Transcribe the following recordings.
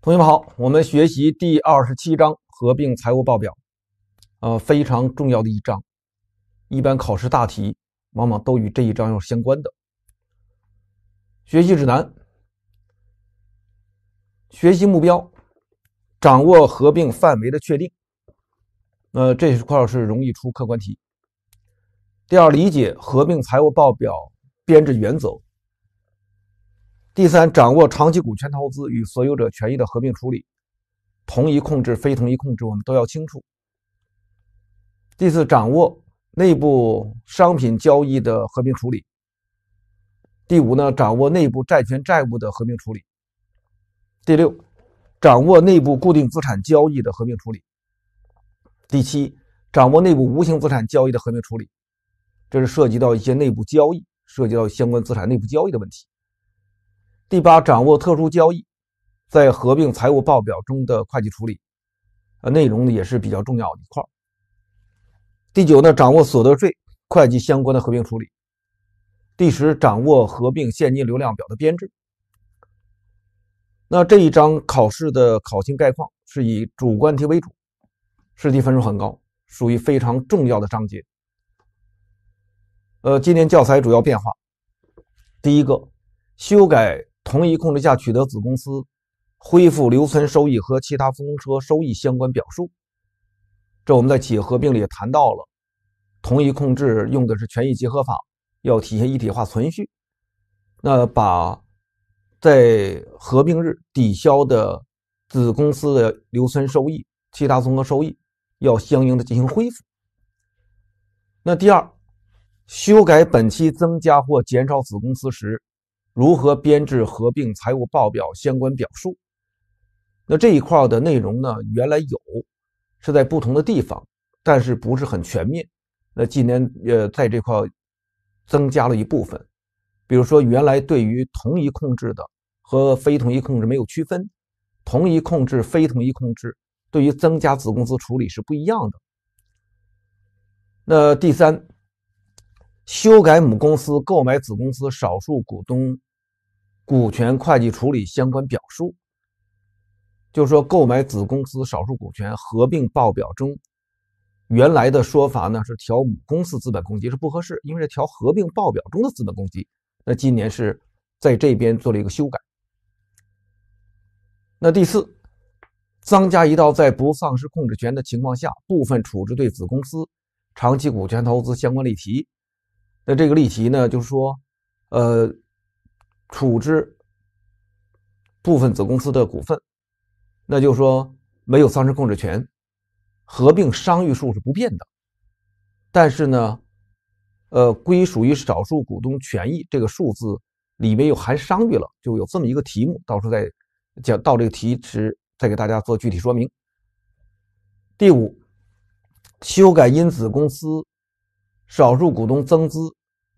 同学们好，我们学习第二十七章合并财务报表，呃非常重要的一章，一般考试大题往往都与这一章要相关的。学习指南，学习目标，掌握合并范围的确定，呃这一块是容易出客观题。第二，理解合并财务报表编制原则。第三，掌握长期股权投资与所有者权益的合并处理，同一控制、非同一控制，我们都要清楚。第四，掌握内部商品交易的合并处理。第五呢，掌握内部债权债务的合并处理。第六，掌握内部固定资产交易的合并处理。第七，掌握内部无形资产交易的合并处理。这是涉及到一些内部交易，涉及到相关资产内部交易的问题。第八，掌握特殊交易在合并财务报表中的会计处理，呃，内容呢也是比较重要的一块。第九呢，掌握所得税会计相关的合并处理。第十，掌握合并现金流量表的编制。那这一章考试的考情概况是以主观题为主，试题分数很高，属于非常重要的章节。呃，今年教材主要变化，第一个修改。同一控制下取得子公司，恢复留存收益和其他综车收益相关表述。这我们在企业合并里也谈到了，同一控制用的是权益结合法，要体现一体化存续。那把在合并日抵消的子公司的留存收益、其他综合收益，要相应的进行恢复。那第二，修改本期增加或减少子公司时。如何编制合并财务报表相关表述？那这一块的内容呢？原来有，是在不同的地方，但是不是很全面。那今年呃，在这块增加了一部分，比如说原来对于同一控制的和非同一控制没有区分，同一控制、非同一控制对于增加子公司处理是不一样的。那第三，修改母公司购买子公司少数股东。股权会计处理相关表述，就说购买子公司少数股权合并报表中，原来的说法呢是调母公司资本公积是不合适，因为是调合并报表中的资本公积。那今年是在这边做了一个修改。那第四，增加一道在不丧失控制权的情况下部分处置对子公司长期股权投资相关例题。那这个例题呢，就是说，呃。处置部分子公司的股份，那就说没有丧失控制权，合并商誉数是不变的，但是呢，呃，归属于少数股东权益这个数字里面又含商誉了，就有这么一个题目，到时候再讲到这个题时再给大家做具体说明。第五，修改因子公司少数股东增资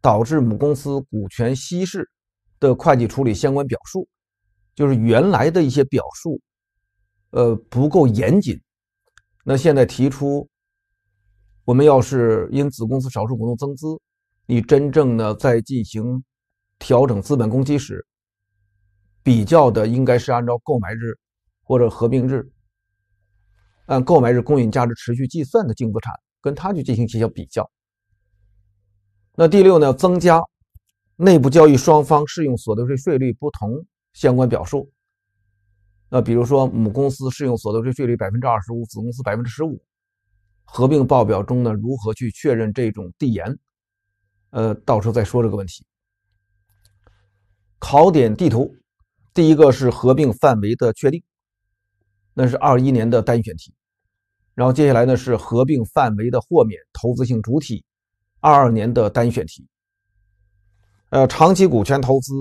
导致母公司股权稀释。的会计处理相关表述，就是原来的一些表述，呃不够严谨。那现在提出，我们要是因子公司少数股东增资，你真正的在进行调整资本公积时，比较的应该是按照购买日或者合并日，按购买日公允价值持续计算的净资产，跟它去进行进行比较。那第六呢，增加。内部交易双方适用所得税税率不同相关表述，那比如说母公司适用所得税税率百分之二十五，子公司百分之十五，合并报表中呢如何去确认这种递延？呃，到时候再说这个问题。考点地图，第一个是合并范围的确定，那是二一年的单选题，然后接下来呢是合并范围的豁免投资性主体，二二年的单选题。呃，长期股权投资、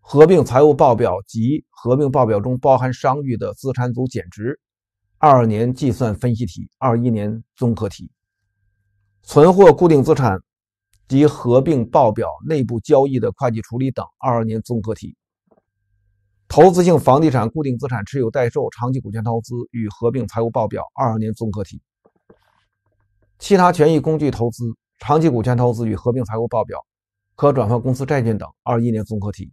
合并财务报表及合并报表中包含商誉的资产组减值，二二年计算分析题，二一年综合题，存货、固定资产及合并报表内部交易的会计处理等，二二年综合题，投资性房地产、固定资产持有待售、长期股权投资与合并财务报表，二二年综合题，其他权益工具投资。长期股权投资与合并财务报表、可转换公司债券等。二一年综合体，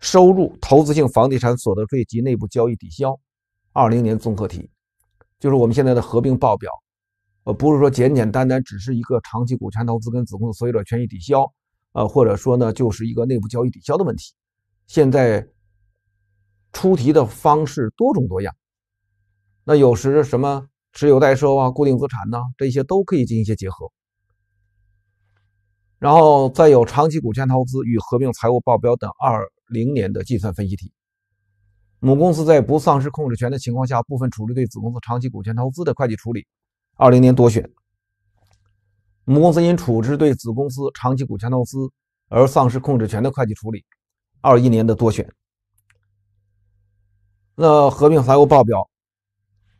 收入投资性房地产所得税及内部交易抵消。二零年综合体，就是我们现在的合并报表，呃，不是说简简单单只是一个长期股权投资跟子公司所有者权益抵消，呃，或者说呢就是一个内部交易抵消的问题。现在出题的方式多种多样，那有时什么持有待售啊、固定资产呐，这些都可以进行一些结合。然后再有长期股权投资与合并财务报表等20年的计算分析题。母公司在不丧失控制权的情况下，部分处置对子公司长期股权投资的会计处理，20年多选。母公司因处置对子公司长期股权投资而丧失控制权的会计处理，21年的多选。那合并财务报表，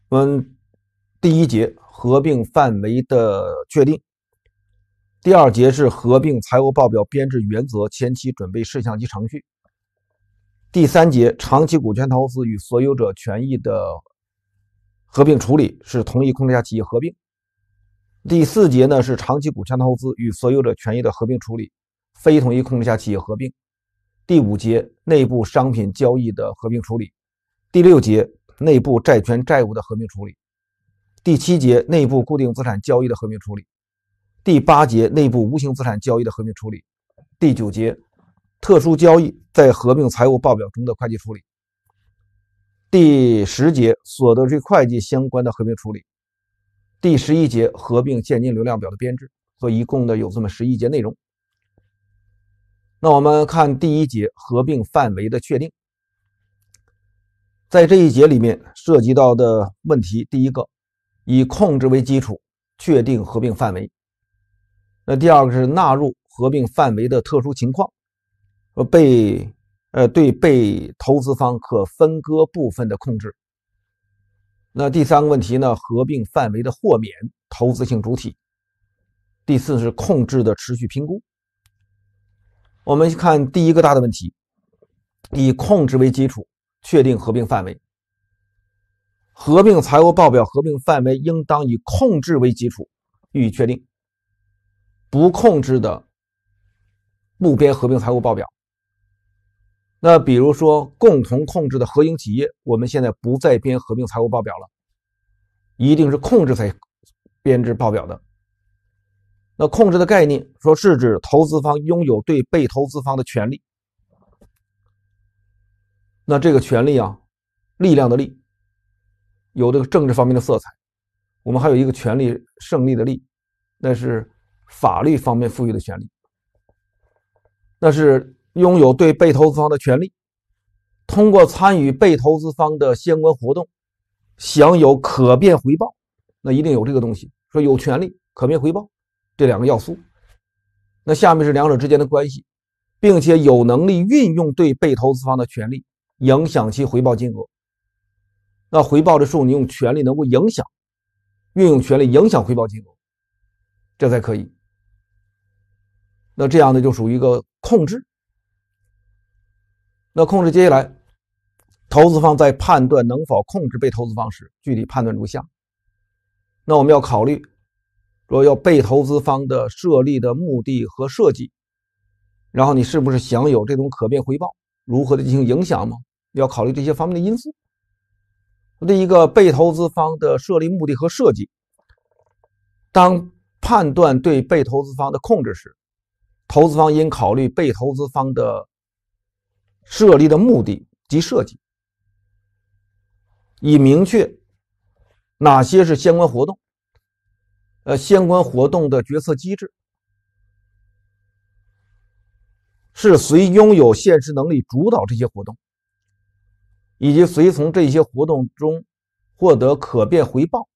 我们第一节合并范围的确定。第二节是合并财务报表编制原则、前期准备事项及程序。第三节，长期股权投资与所有者权益的合并处理是同一控制下企业合并。第四节呢是长期股权投资与所有者权益的合并处理，非同一控制下企业合并。第五节，内部商品交易的合并处理。第六节，内部债权债务的合并处理。第七节，内部固定资产交易的合并处理。第八节内部无形资产交易的合并处理，第九节特殊交易在合并财务报表中的会计处理，第十节所得税会计相关的合并处理，第十一节合并现金流量表的编制以一共的有这么十一节内容。那我们看第一节合并范围的确定，在这一节里面涉及到的问题，第一个以控制为基础确定合并范围。那第二个是纳入合并范围的特殊情况，被呃对被投资方可分割部分的控制。那第三个问题呢，合并范围的豁免投资性主体。第四是控制的持续评估。我们看第一个大的问题，以控制为基础确定合并范围。合并财务报表合并范围应当以控制为基础予以确定。不控制的不编合并财务报表。那比如说共同控制的合营企业，我们现在不再编合并财务报表了，一定是控制才编制报表的。那控制的概念说是指投资方拥有对被投资方的权利。那这个权利啊，力量的力，有这个政治方面的色彩。我们还有一个权利胜利的利，那是。法律方面赋予的权利，那是拥有对被投资方的权利，通过参与被投资方的相关活动，享有可变回报，那一定有这个东西。说有权利、可变回报这两个要素，那下面是两者之间的关系，并且有能力运用对被投资方的权利影响其回报金额。那回报的数，你用权利能够影响，运用权利影响回报金额，这才可以。那这样呢，就属于一个控制。那控制接下来，投资方在判断能否控制被投资方时，具体判断如下：那我们要考虑，说要被投资方的设立的目的和设计，然后你是不是享有这种可变回报，如何的进行影响吗？要考虑这些方面的因素。第一个被投资方的设立目的和设计，当判断对被投资方的控制时。投资方应考虑被投资方的设立的目的及设计，以明确哪些是相关活动。呃，相关活动的决策机制是谁拥有现实能力主导这些活动，以及谁从这些活动中获得可变回报。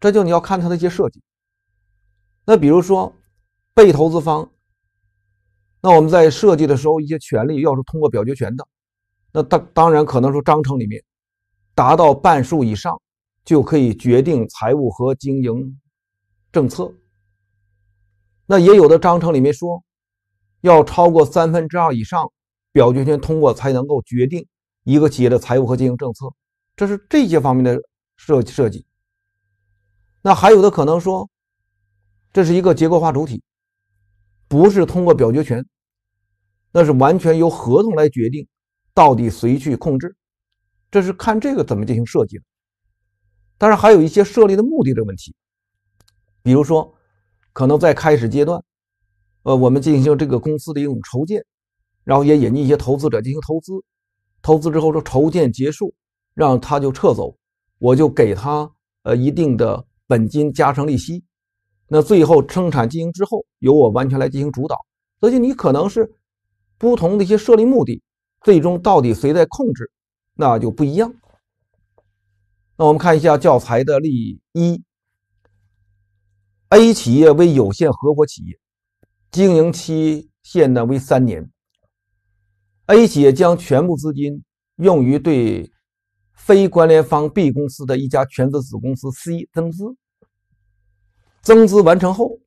这就你要看它的一些设计。那比如说。被投资方，那我们在设计的时候，一些权利要是通过表决权的，那当当然可能说章程里面达到半数以上就可以决定财务和经营政策。那也有的章程里面说，要超过三分之二以上表决权通过才能够决定一个企业的财务和经营政策。这是这些方面的设设计。那还有的可能说，这是一个结构化主体。不是通过表决权，那是完全由合同来决定，到底谁去控制，这是看这个怎么进行设计。的。当然还有一些设立的目的的问题，比如说，可能在开始阶段，呃，我们进行这个公司的一种筹建，然后也引进一些投资者进行投资，投资之后说筹建结束，让他就撤走，我就给他呃一定的本金加上利息。那最后生产经营之后，由我完全来进行主导。所以你可能是不同的一些设立目的，最终到底谁在控制，那就不一样。那我们看一下教材的例一：A 企业为有限合伙企业，经营期限呢为三年。A 企业将全部资金用于对非关联方 B 公司的一家全资子公司 C 增资。增资完成后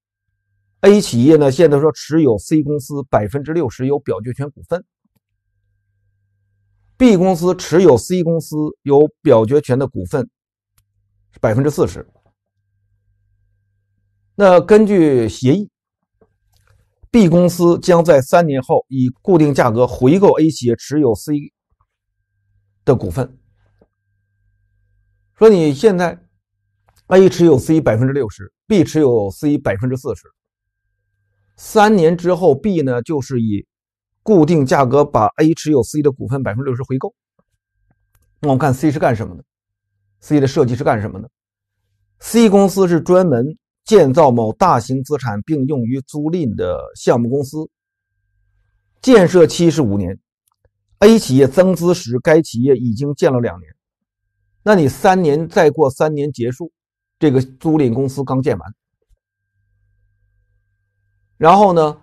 ，A 企业呢现在说持有 C 公司百分之六十有表决权股份，B 公司持有 C 公司有表决权的股份百分之四十。那根据协议，B 公司将在三年后以固定价格回购 A 企业持有 C 的股份。说你现在。A 持有 C 百分之六十，B 持有 C 百分之四十。三年之后，B 呢就是以固定价格把 A 持有 C 的股份百分之六十回购。那我们看 C 是干什么的？C 的设计是干什么的？C 公司是专门建造某大型资产并用于租赁的项目公司。建设期是五年。A 企业增资时，该企业已经建了两年。那你三年再过三年结束。这个租赁公司刚建完，然后呢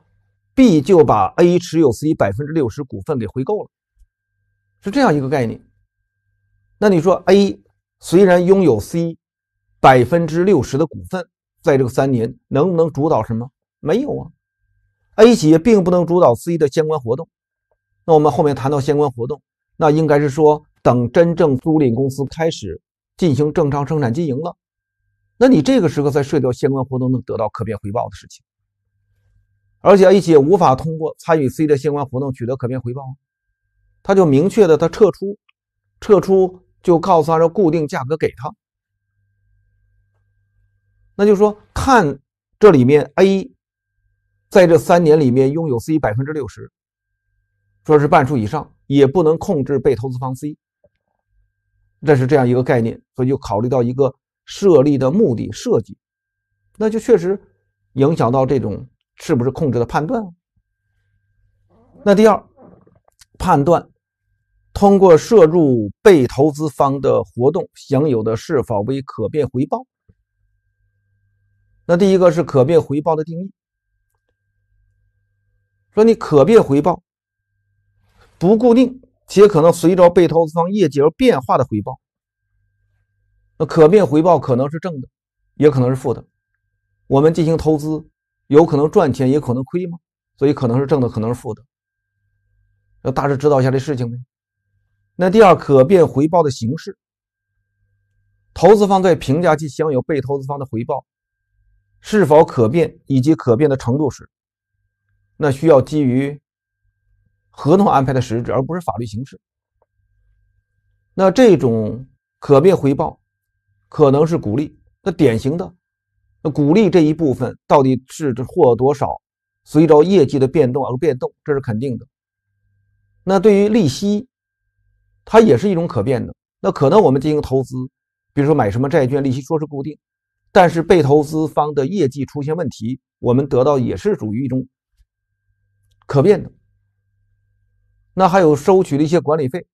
，B 就把 A 持有 C 百分之六十股份给回购了，是这样一个概念。那你说 A 虽然拥有 C 百分之六十的股份，在这个三年能不能主导什么？没有啊，A 企业并不能主导 C 的相关活动。那我们后面谈到相关活动，那应该是说等真正租赁公司开始进行正常生产经营了。那你这个时候在涉交相关活动能得到可变回报的事情，而且 A 业无法通过参与 C 的相关活动取得可变回报，他就明确的他撤出，撤出就告诉他说固定价格给他。那就说看这里面 A 在这三年里面拥有 C 百分之六十，说是半数以上也不能控制被投资方 C，这是这样一个概念，所以就考虑到一个。设立的目的设计，那就确实影响到这种是不是控制的判断。那第二判断，通过摄入被投资方的活动享有的是否为可变回报。那第一个是可变回报的定义，说你可变回报不固定，且可能随着被投资方业绩而变化的回报。那可变回报可能是正的，也可能是负的。我们进行投资，有可能赚钱，也可能亏吗？所以可能是正的，可能是负的。要大致知道一下这事情呗。那第二，可变回报的形式。投资方在评价其享有被投资方的回报是否可变以及可变的程度时，那需要基于合同安排的实质，而不是法律形式。那这种可变回报。可能是鼓励，那典型的那鼓励这一部分到底是获多少，随着业绩的变动而变动，这是肯定的。那对于利息，它也是一种可变的。那可能我们进行投资，比如说买什么债券，利息说是固定，但是被投资方的业绩出现问题，我们得到也是属于一种可变的。那还有收取的一些管理费，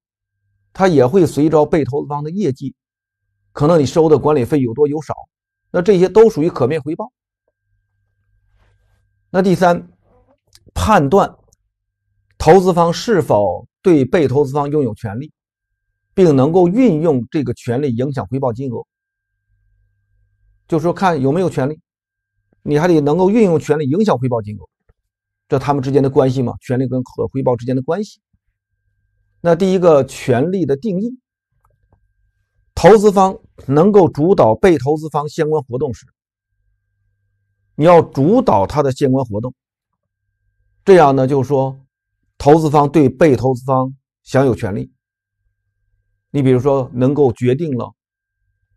它也会随着被投资方的业绩。可能你收的管理费有多有少，那这些都属于可变回报。那第三，判断投资方是否对被投资方拥有权利，并能够运用这个权利影响回报金额。就说看有没有权利，你还得能够运用权利影响回报金额，这他们之间的关系嘛，权利跟和回报之间的关系。那第一个权利的定义。投资方能够主导被投资方相关活动时，你要主导他的相关活动。这样呢，就是说，投资方对被投资方享有权利。你比如说，能够决定了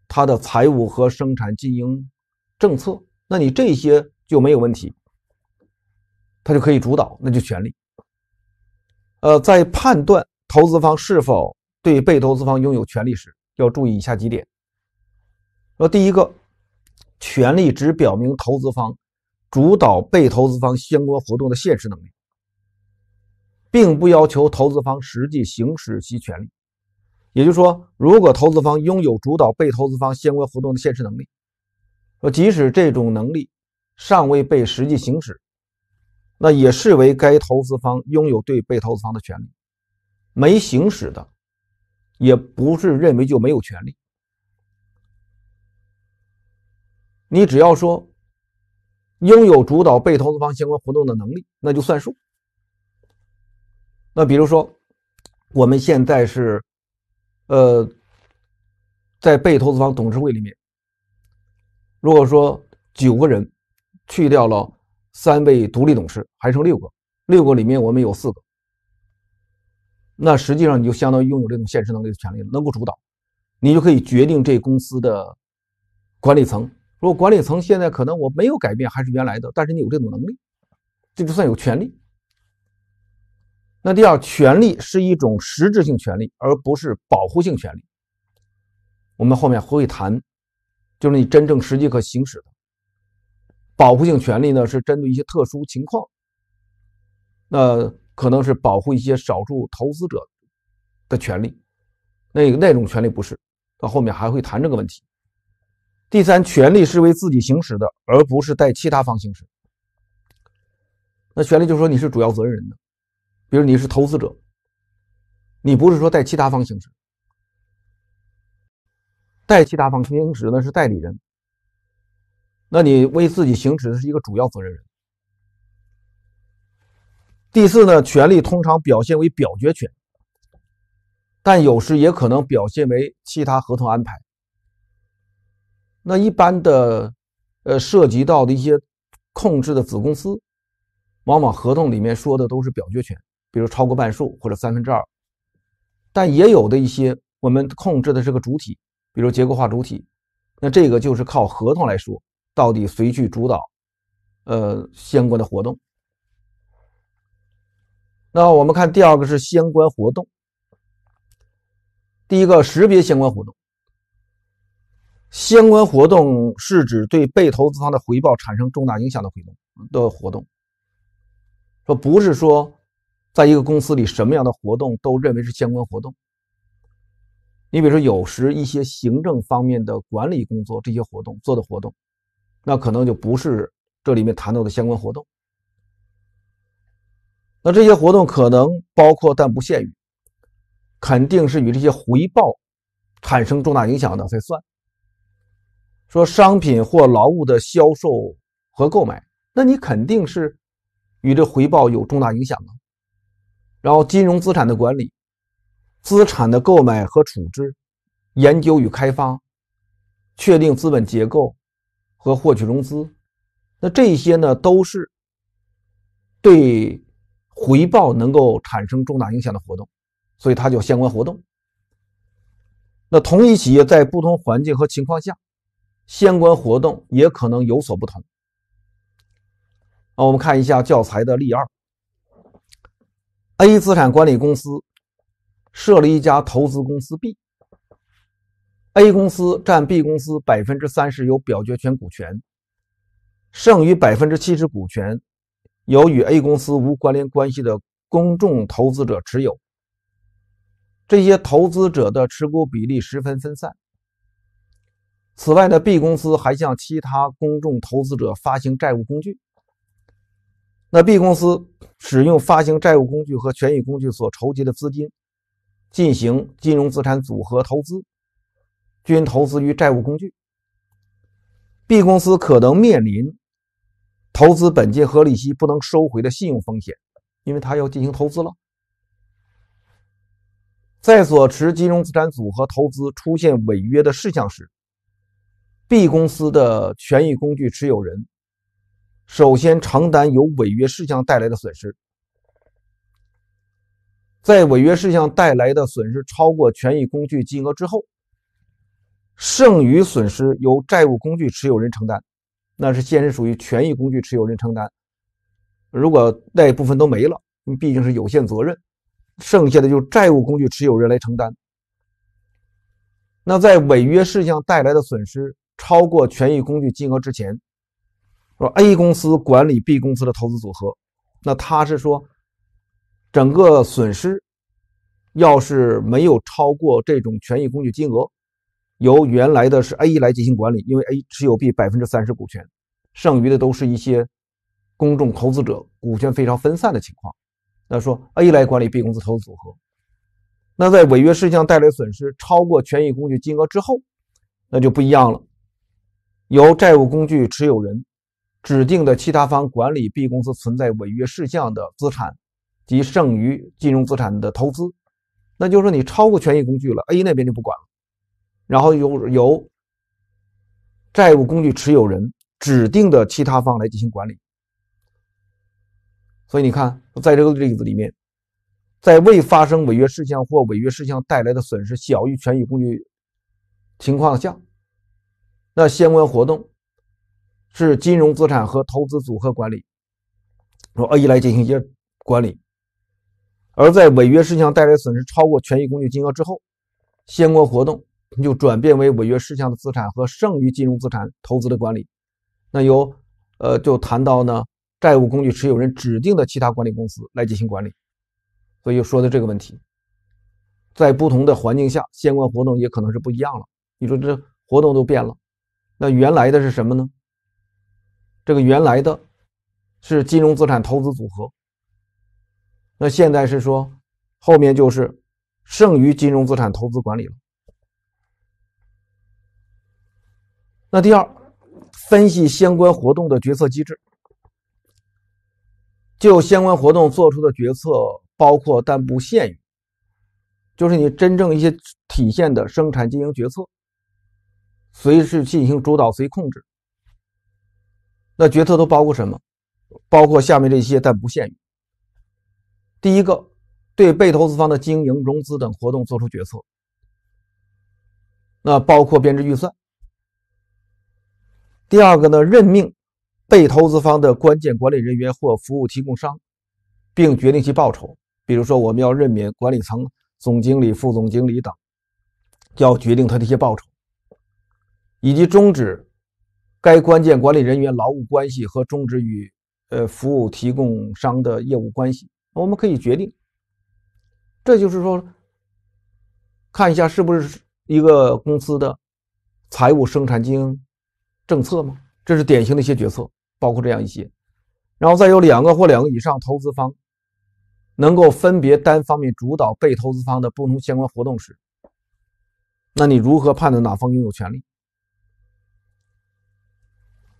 他的财务和生产经营政策，那你这些就没有问题，他就可以主导，那就权利。呃，在判断投资方是否对被投资方拥有权利时，要注意以下几点。说第一个，权利只表明投资方主导被投资方相关活动的现实能力，并不要求投资方实际行使其权利。也就是说，如果投资方拥有主导被投资方相关活动的现实能力，呃，即使这种能力尚未被实际行使，那也视为该投资方拥有对被投资方的权利，没行使的。也不是认为就没有权利，你只要说拥有主导被投资方相关活动的能力，那就算数。那比如说，我们现在是，呃，在被投资方董事会里面，如果说九个人去掉了三位独立董事，还剩六个，六个里面我们有四个。那实际上你就相当于拥有这种现实能力的权利，能够主导，你就可以决定这公司的管理层。如果管理层现在可能我没有改变，还是原来的，但是你有这种能力，这就算有权利。那第二，权利是一种实质性权利，而不是保护性权利。我们后面会谈，就是你真正实际可行使的。保护性权利呢，是针对一些特殊情况。那。可能是保护一些少数投资者的权利，那个那种权利不是。到后面还会谈这个问题。第三，权利是为自己行使的，而不是代其他方行使。那权利就说你是主要责任人的，比如你是投资者，你不是说代其他方行使。代其他方行使呢是代理人，那你为自己行使的是一个主要责任人。第四呢，权利通常表现为表决权，但有时也可能表现为其他合同安排。那一般的，呃，涉及到的一些控制的子公司，往往合同里面说的都是表决权，比如超过半数或者三分之二，但也有的一些我们控制的是个主体，比如结构化主体，那这个就是靠合同来说，到底谁去主导，呃，相关的活动。那我们看第二个是相关活动，第一个识别相关活动。相关活动是指对被投资方的回报产生重大影响的活动的活动。说不是说在一个公司里什么样的活动都认为是相关活动。你比如说，有时一些行政方面的管理工作这些活动做的活动，那可能就不是这里面谈到的相关活动。那这些活动可能包括，但不限于，肯定是与这些回报产生重大影响的才算。说商品或劳务的销售和购买，那你肯定是与这回报有重大影响啊。然后，金融资产的管理、资产的购买和处置、研究与开发、确定资本结构和获取融资，那这些呢，都是对。回报能够产生重大影响的活动，所以它叫相关活动。那同一企业在不同环境和情况下，相关活动也可能有所不同。那我们看一下教材的例二。A 资产管理公司设立一家投资公司 B，A 公司占 B 公司百分之三十有表决权股权，剩余百分之七十股权。由与 A 公司无关联关系的公众投资者持有，这些投资者的持股比例十分分散。此外呢，B 公司还向其他公众投资者发行债务工具。那 B 公司使用发行债务工具和权益工具所筹集的资金进行金融资产组合投资，均投资于债务工具。B 公司可能面临。投资本金和利息不能收回的信用风险，因为他要进行投资了。在所持金融资产组合投资出现违约的事项时，B 公司的权益工具持有人首先承担由违约事项带来的损失。在违约事项带来的损失超过权益工具金额之后，剩余损失由债务工具持有人承担。那是先是属于权益工具持有人承担，如果那一部分都没了，毕竟是有限责任，剩下的就债务工具持有人来承担。那在违约事项带来的损失超过权益工具金额之前，说 A 公司管理 B 公司的投资组合，那他是说，整个损失要是没有超过这种权益工具金额。由原来的是 A 来进行管理，因为 A 持有 B 百分之三十股权，剩余的都是一些公众投资者股权非常分散的情况。那说 A 来管理 B 公司投资组合，那在违约事项带来损失超过权益工具金额之后，那就不一样了。由债务工具持有人指定的其他方管理 B 公司存在违约事项的资产及剩余金融资产的投资，那就是说你超过权益工具了，A 那边就不管了。然后由由债务工具持有人指定的其他方来进行管理。所以你看，在这个例子里面，在未发生违约事项或违约事项带来的损失小于权益工具情况下，那相关活动是金融资产和投资组合管理，由 A 来进行一些管理；而在违约事项带来损失超过权益工具金额之后，相关活动。就转变为违约事项的资产和剩余金融资产投资的管理，那由呃就谈到呢，债务工具持有人指定的其他管理公司来进行管理，所以说的这个问题，在不同的环境下，相关活动也可能是不一样了。你说这活动都变了，那原来的是什么呢？这个原来的是金融资产投资组合，那现在是说后面就是剩余金融资产投资管理了。那第二，分析相关活动的决策机制，就相关活动做出的决策，包括但不限于，就是你真正一些体现的生产经营决策，随时进行主导，随控制。那决策都包括什么？包括下面这些，但不限于。第一个，对被投资方的经营、融资等活动做出决策，那包括编制预算。第二个呢，任命被投资方的关键管理人员或服务提供商，并决定其报酬。比如说，我们要任免管理层、总经理、副总经理等，要决定他的一些报酬，以及终止该关键管理人员劳务关系和终止与呃服务提供商的业务关系。我们可以决定。这就是说，看一下是不是一个公司的财务生产经营。政策吗？这是典型的一些决策，包括这样一些。然后再有两个或两个以上投资方能够分别单方面主导被投资方的不同相关活动时，那你如何判断哪方拥有权利？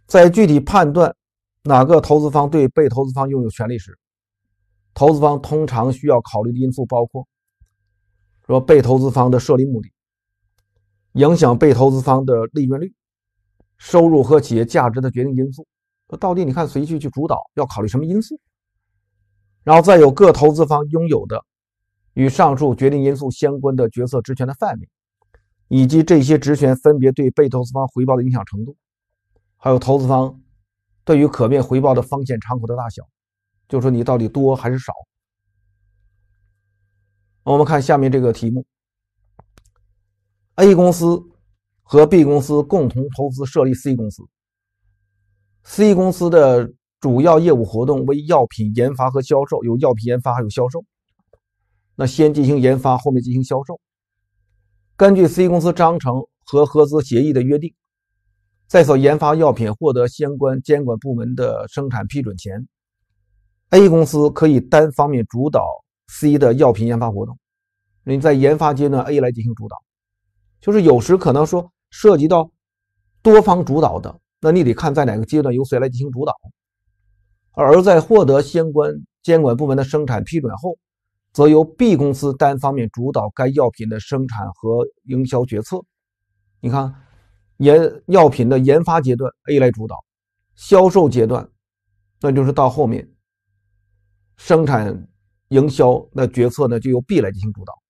在具体判断哪个投资方对被投资方拥有权利时，投资方通常需要考虑的因素包括：说被投资方的设立目的，影响被投资方的利润率。收入和企业价值的决定因素，到底你看谁去去主导？要考虑什么因素？然后再有各投资方拥有的与上述决定因素相关的决策职权的范围，以及这些职权分别对被投资方回报的影响程度，还有投资方对于可变回报的风险敞口的大小，就说你到底多还是少？我们看下面这个题目：A 公司。和 B 公司共同投资设立 C 公司，C 公司的主要业务活动为药品研发和销售，有药品研发，还有销售。那先进行研发，后面进行销售。根据 C 公司章程和合资协议的约定，在所研发药品获得相关监管部门的生产批准前，A 公司可以单方面主导 C 的药品研发活动。你在研发阶段，A 来进行主导。就是有时可能说涉及到多方主导的，那你得看在哪个阶段由谁来进行主导。而在获得相关监管部门的生产批准后，则由 B 公司单方面主导该药品的生产和营销决策。你看，研药品的研发阶段 A 来主导，销售阶段那就是到后面生产营销的决策呢就由 B 来进行主导。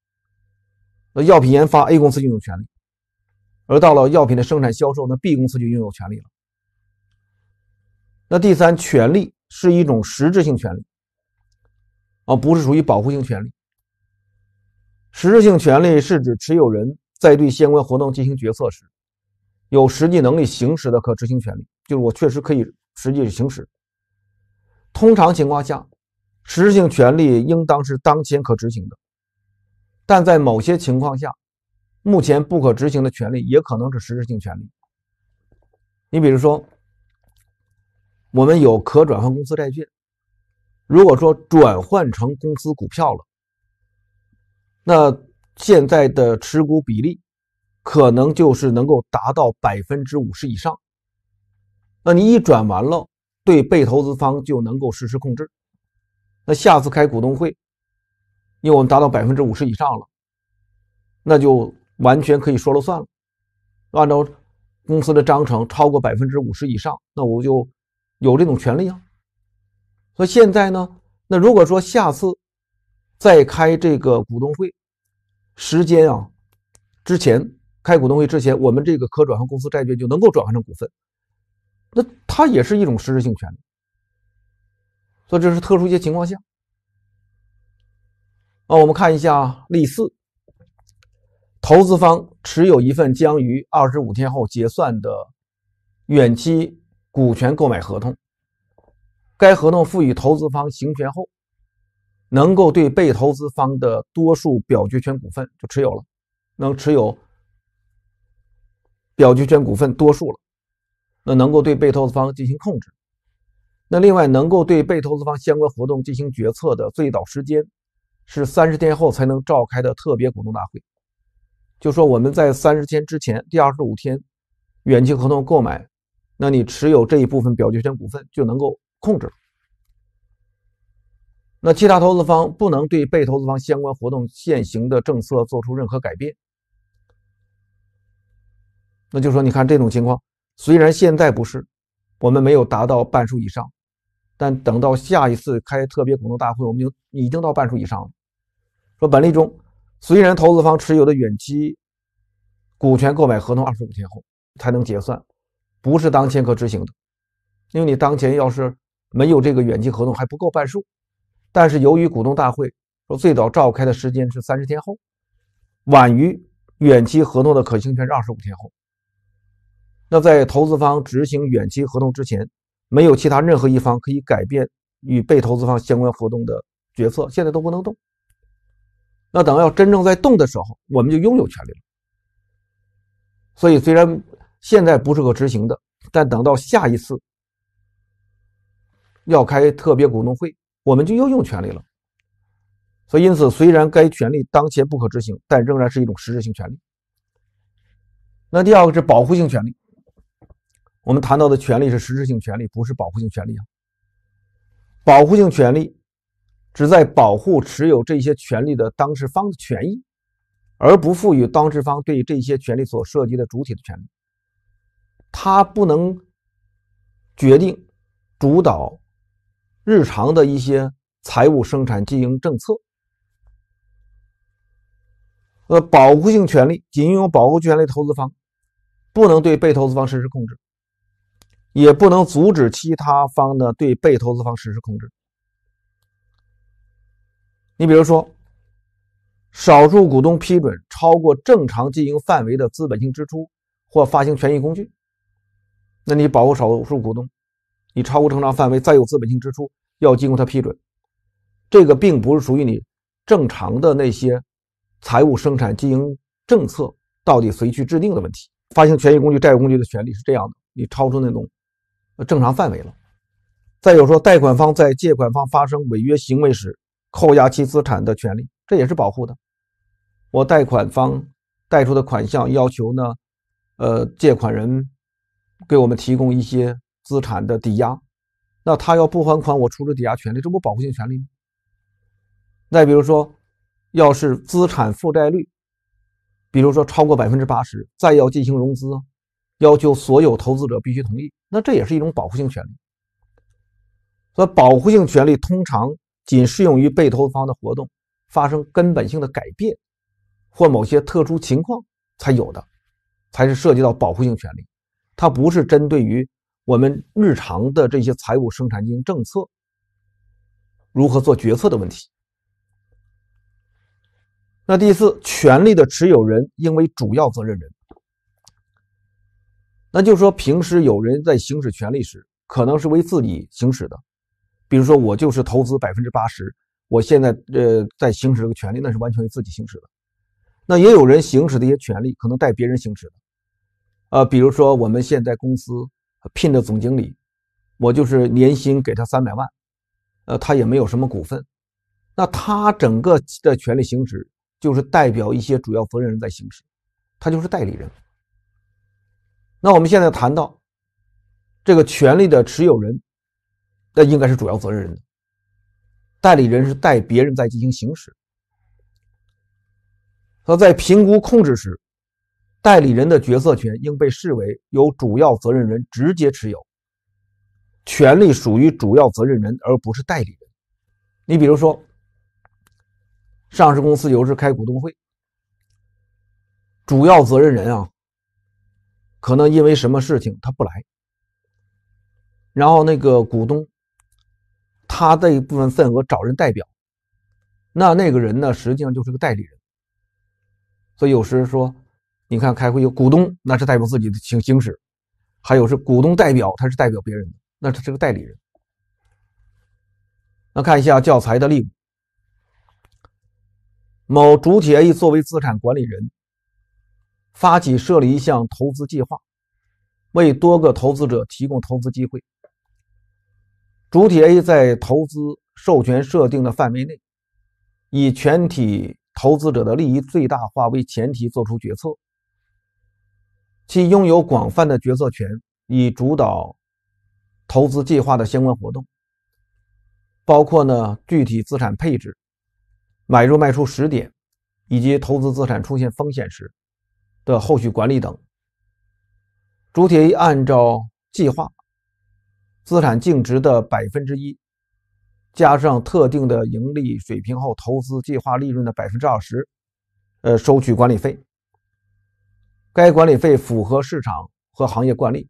那药品研发 A 公司拥有权利，而到了药品的生产销售，那 B 公司就拥有权利了。那第三，权利是一种实质性权利，而不是属于保护性权利。实质性权利是指持有人在对相关活动进行决策时，有实际能力行使的可执行权利，就是我确实可以实际行使。通常情况下，实质性权利应当是当前可执行的。但在某些情况下，目前不可执行的权利也可能是实质性权利。你比如说，我们有可转换公司债券，如果说转换成公司股票了，那现在的持股比例可能就是能够达到百分之五十以上。那你一转完了，对被投资方就能够实施控制。那下次开股东会。因为我们达到百分之五十以上了，那就完全可以说了算了。按照公司的章程，超过百分之五十以上，那我就有这种权利啊。所以现在呢，那如果说下次再开这个股东会，时间啊，之前开股东会之前，我们这个可转换公司债券就能够转换成股份，那它也是一种实质性权利。所以这是特殊一些情况下。那我们看一下例四，投资方持有一份将于二十五天后结算的远期股权购买合同，该合同赋予投资方行权后，能够对被投资方的多数表决权股份就持有了，能持有表决权股份多数了，那能够对被投资方进行控制，那另外能够对被投资方相关活动进行决策的最早时间。是三十天后才能召开的特别股东大会，就说我们在三十天之前，第二十五天远期合同购买，那你持有这一部分表决权股份就能够控制了。那其他投资方不能对被投资方相关活动现行的政策做出任何改变。那就说，你看这种情况，虽然现在不是我们没有达到半数以上，但等到下一次开特别股东大会，我们就已经到半数以上了。说本例中，虽然投资方持有的远期股权购买合同二十五天后才能结算，不是当前可执行的，因为你当前要是没有这个远期合同还不够半数。但是由于股东大会说最早召开的时间是三十天后，晚于远期合同的可行权是二十五天后，那在投资方执行远期合同之前，没有其他任何一方可以改变与被投资方相关活动的决策，现在都不能动。那等要真正在动的时候，我们就拥有权利了。所以虽然现在不是可执行的，但等到下一次要开特别股东会，我们就又用权利了。所以因此，虽然该权利当前不可执行，但仍然是一种实质性权利。那第二个是保护性权利。我们谈到的权利是实质性权利，不是保护性权利啊。保护性权利。只在保护持有这些权利的当事方的权益，而不赋予当事方对这些权利所涉及的主体的权利。他不能决定、主导日常的一些财务生产经营政策。呃，保护性权利仅拥有保护权利投资方，不能对被投资方实施控制，也不能阻止其他方呢对被投资方实施控制。你比如说，少数股东批准超过正常经营范围的资本性支出或发行权益工具，那你保护少数股东，你超过正常范围再有资本性支出要经过他批准，这个并不是属于你正常的那些财务生产经营政策到底谁去制定的问题。发行权益工具、债务工具的权利是这样的，你超出那种正常范围了。再有说，贷款方在借款方发生违约行为时。扣押其资产的权利，这也是保护的。我贷款方贷出的款项，要求呢，呃，借款人给我们提供一些资产的抵押。那他要不还款，我处置抵押权利，这不保护性权利吗？再比如说，要是资产负债率，比如说超过百分之八十，再要进行融资，要求所有投资者必须同意，那这也是一种保护性权利。所以，保护性权利通常。仅适用于被投资方的活动发生根本性的改变，或某些特殊情况才有的，才是涉及到保护性权利。它不是针对于我们日常的这些财务生产经营政策如何做决策的问题。那第四，权利的持有人应为主要责任人。那就说平时有人在行使权利时，可能是为自己行使的。比如说，我就是投资百分之八十，我现在呃在行使这个权利，那是完全自己行使的。那也有人行使的一些权利，可能代别人行使的。呃，比如说我们现在公司聘的总经理，我就是年薪给他三百万，呃，他也没有什么股份，那他整个的权利行使就是代表一些主要责任人在行使，他就是代理人。那我们现在谈到这个权利的持有人。那应该是主要责任人的代理人是代别人在进行行使。他在评估控制时，代理人的决策权应被视为由主要责任人直接持有，权利属于主要责任人而不是代理人。你比如说，上市公司有时开股东会，主要责任人啊，可能因为什么事情他不来，然后那个股东。他的一部分份额找人代表，那那个人呢，实际上就是个代理人。所以有时说，你看开会有股东，那是代表自己的行行使；还有是股东代表，他是代表别人的，那他是个代理人。那看一下教材的例子：某主体 A 作为资产管理人，发起设立一项投资计划，为多个投资者提供投资机会。主体 A 在投资授权设定的范围内，以全体投资者的利益最大化为前提作出决策，其拥有广泛的决策权，以主导投资计划的相关活动，包括呢具体资产配置、买入卖出时点，以及投资资产出现风险时的后续管理等。主体 A 按照计划。资产净值的百分之一，加上特定的盈利水平后，投资计划利润的百分之二十，呃，收取管理费。该管理费符合市场和行业惯例，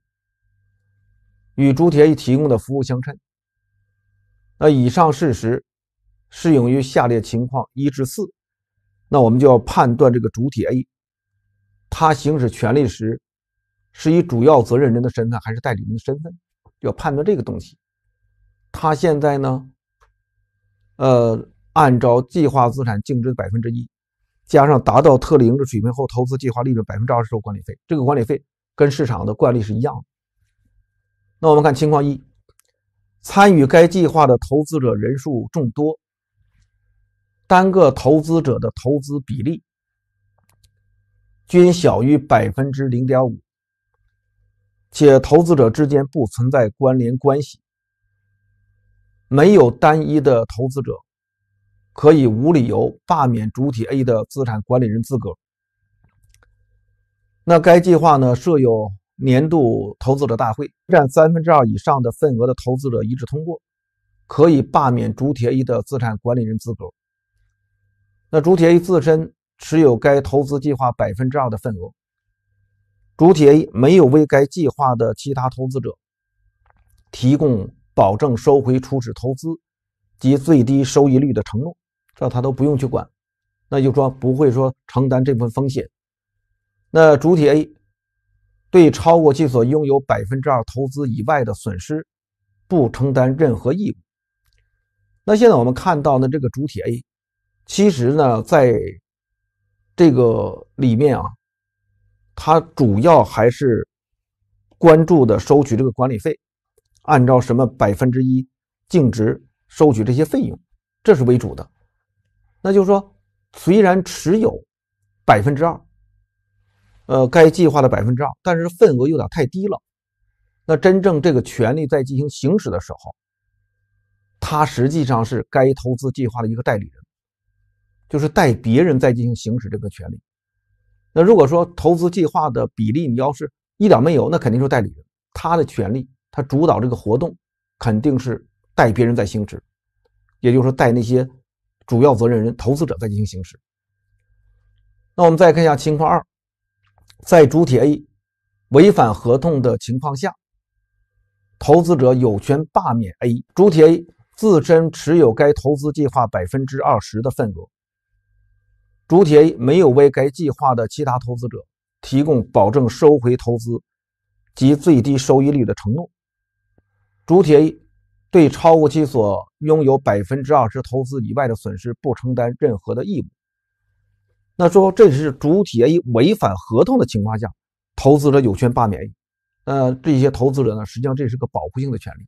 与主体 A 提供的服务相称。那以上事实适用于下列情况一至四，那我们就要判断这个主体 A，他行使权利时是以主要责任人的身份还是代理人的身份。要判断这个东西，他现在呢，呃，按照计划资产净值的百分之一，加上达到特零的水平后，投资计划利润百分之二十收管理费。这个管理费跟市场的惯例是一样的。那我们看情况一，参与该计划的投资者人数众多，单个投资者的投资比例均小于百分之零点五。且投资者之间不存在关联关系，没有单一的投资者可以无理由罢免主体 A 的资产管理人资格。那该计划呢，设有年度投资者大会，占三分之二以上的份额的投资者一致通过，可以罢免主体 A 的资产管理人资格。那主体 A 自身持有该投资计划百分之二的份额。主体 A 没有为该计划的其他投资者提供保证收回初始投资及最低收益率的承诺，这他都不用去管，那就说不会说承担这部分风险。那主体 A 对超过其所拥有百分之二投资以外的损失不承担任何义务。那现在我们看到呢，这个主体 A 其实呢，在这个里面啊。他主要还是关注的收取这个管理费，按照什么百分之一净值收取这些费用，这是为主的。那就是说，虽然持有百分之二，呃，该计划的百分之二，但是份额有点太低了。那真正这个权利在进行行使的时候，他实际上是该投资计划的一个代理人，就是代别人在进行行使这个权利。那如果说投资计划的比例你要是一点没有，那肯定是代理人，他的权利，他主导这个活动，肯定是代别人在行使，也就是说代那些主要责任人、投资者在进行行使。那我们再看一下情况二，在主体 A 违反合同的情况下，投资者有权罢免 A 主体 A 自身持有该投资计划百分之二十的份额。主体 A 没有为该计划的其他投资者提供保证收回投资及最低收益率的承诺。主体 A 对超过期所拥有百分之二十投资以外的损失不承担任何的义务。那说这是主体 A 违反合同的情况下，投资者有权罢免。呃，这些投资者呢，实际上这是个保护性的权利。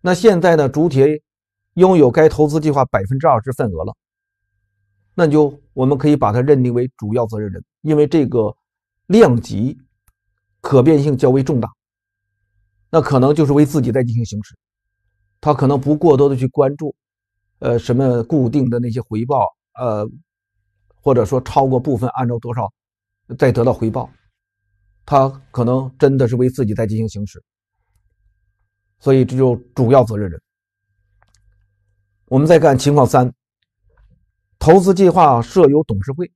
那现在呢，主体 A 拥有该投资计划百分之二十份额了。那就我们可以把它认定为主要责任人，因为这个量级可变性较为重大。那可能就是为自己在进行行使，他可能不过多的去关注，呃，什么固定的那些回报，呃，或者说超过部分按照多少再得到回报，他可能真的是为自己在进行行使。所以这就主要责任人。我们再看情况三。投资计划设有董事会，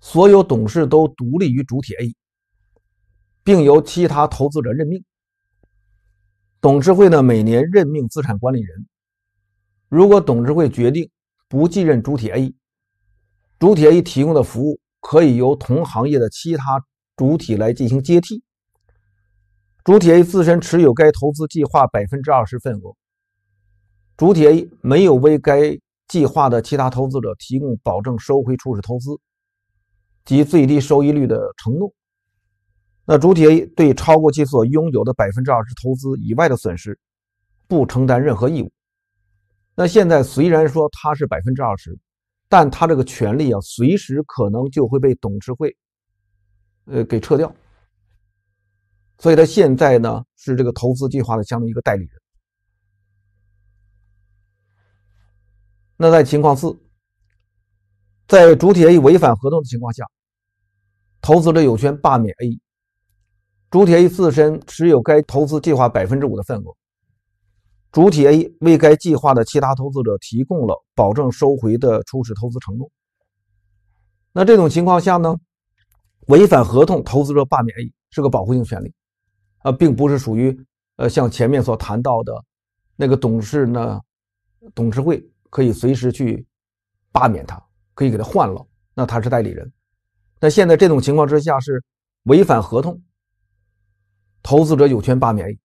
所有董事都独立于主体 A，并由其他投资者任命。董事会呢，每年任命资产管理人。如果董事会决定不继任主体 A，主体 A 提供的服务可以由同行业的其他主体来进行接替。主体 A 自身持有该投资计划百分之二十份额。主体 A 没有为该。计划的其他投资者提供保证收回初始投资及最低收益率的承诺。那主体 A 对超过其所拥有的百分之二十投资以外的损失，不承担任何义务。那现在虽然说他是百分之二十，但他这个权利啊，随时可能就会被董事会，呃，给撤掉。所以他现在呢，是这个投资计划的相当于一个代理人。那在情况四，在主体 A 违反合同的情况下，投资者有权罢免 A。主体 A 自身持有该投资计划百分之五的份额，主体 A 为该计划的其他投资者提供了保证收回的初始投资承诺。那这种情况下呢，违反合同，投资者罢免 A 是个保护性权利，啊，并不是属于呃像前面所谈到的那个董事呢，董事会。可以随时去罢免他，可以给他换了。那他是代理人。那现在这种情况之下是违反合同，投资者有权罢免 A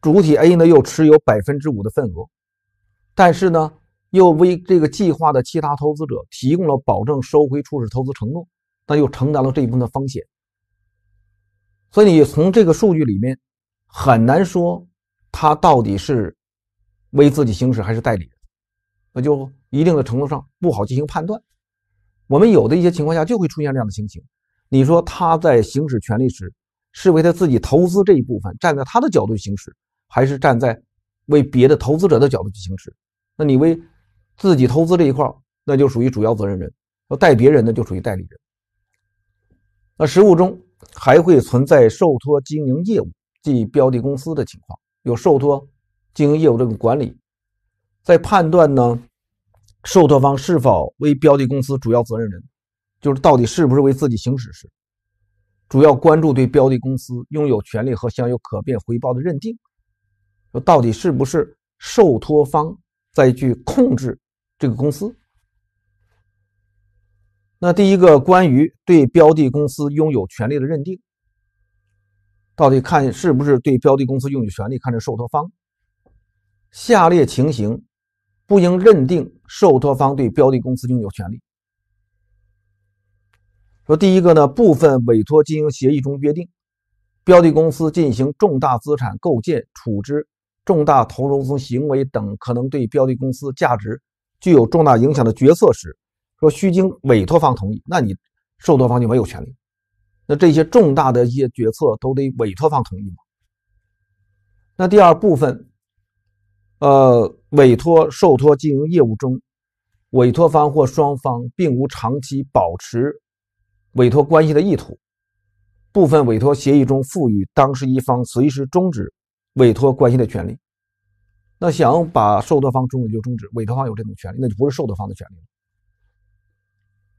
主体 A 呢？又持有百分之五的份额，但是呢，又为这个计划的其他投资者提供了保证收回初始投资承诺，那又承担了这部分的风险。所以你从这个数据里面很难说他到底是。为自己行使还是代理人，那就一定的程度上不好进行判断。我们有的一些情况下就会出现这样的情形：，你说他在行使权利时，是为他自己投资这一部分，站在他的角度行使，还是站在为别的投资者的角度去行使？那你为自己投资这一块那就属于主要责任人；，要代别人呢，就属于代理人。那实务中还会存在受托经营业务，即标的公司的情况，有受托。经营业务这种管理，在判断呢，受托方是否为标的公司主要责任人，就是到底是不是为自己行使时，主要关注对标的公司拥有权利和享有可变回报的认定，说到底是不是受托方在去控制这个公司。那第一个关于对标的公司拥有权利的认定，到底看是不是对标的公司拥有权利，看这受托方。下列情形，不应认定受托方对标的公司拥有权利。说第一个呢，部分委托经营协议中约定，标的公司进行重大资产构建、处置、重大投融资行为等可能对标的公司价值具有重大影响的决策时，说需经委托方同意。那你受托方就没有权利？那这些重大的一些决策都得委托方同意吗？那第二部分。呃，委托受托经营业务中，委托方或双方并无长期保持委托关系的意图。部分委托协议中赋予当事一方随时终止委托关系的权利。那想把受托方终止就终止，委托方有这种权利，那就不是受托方的权利。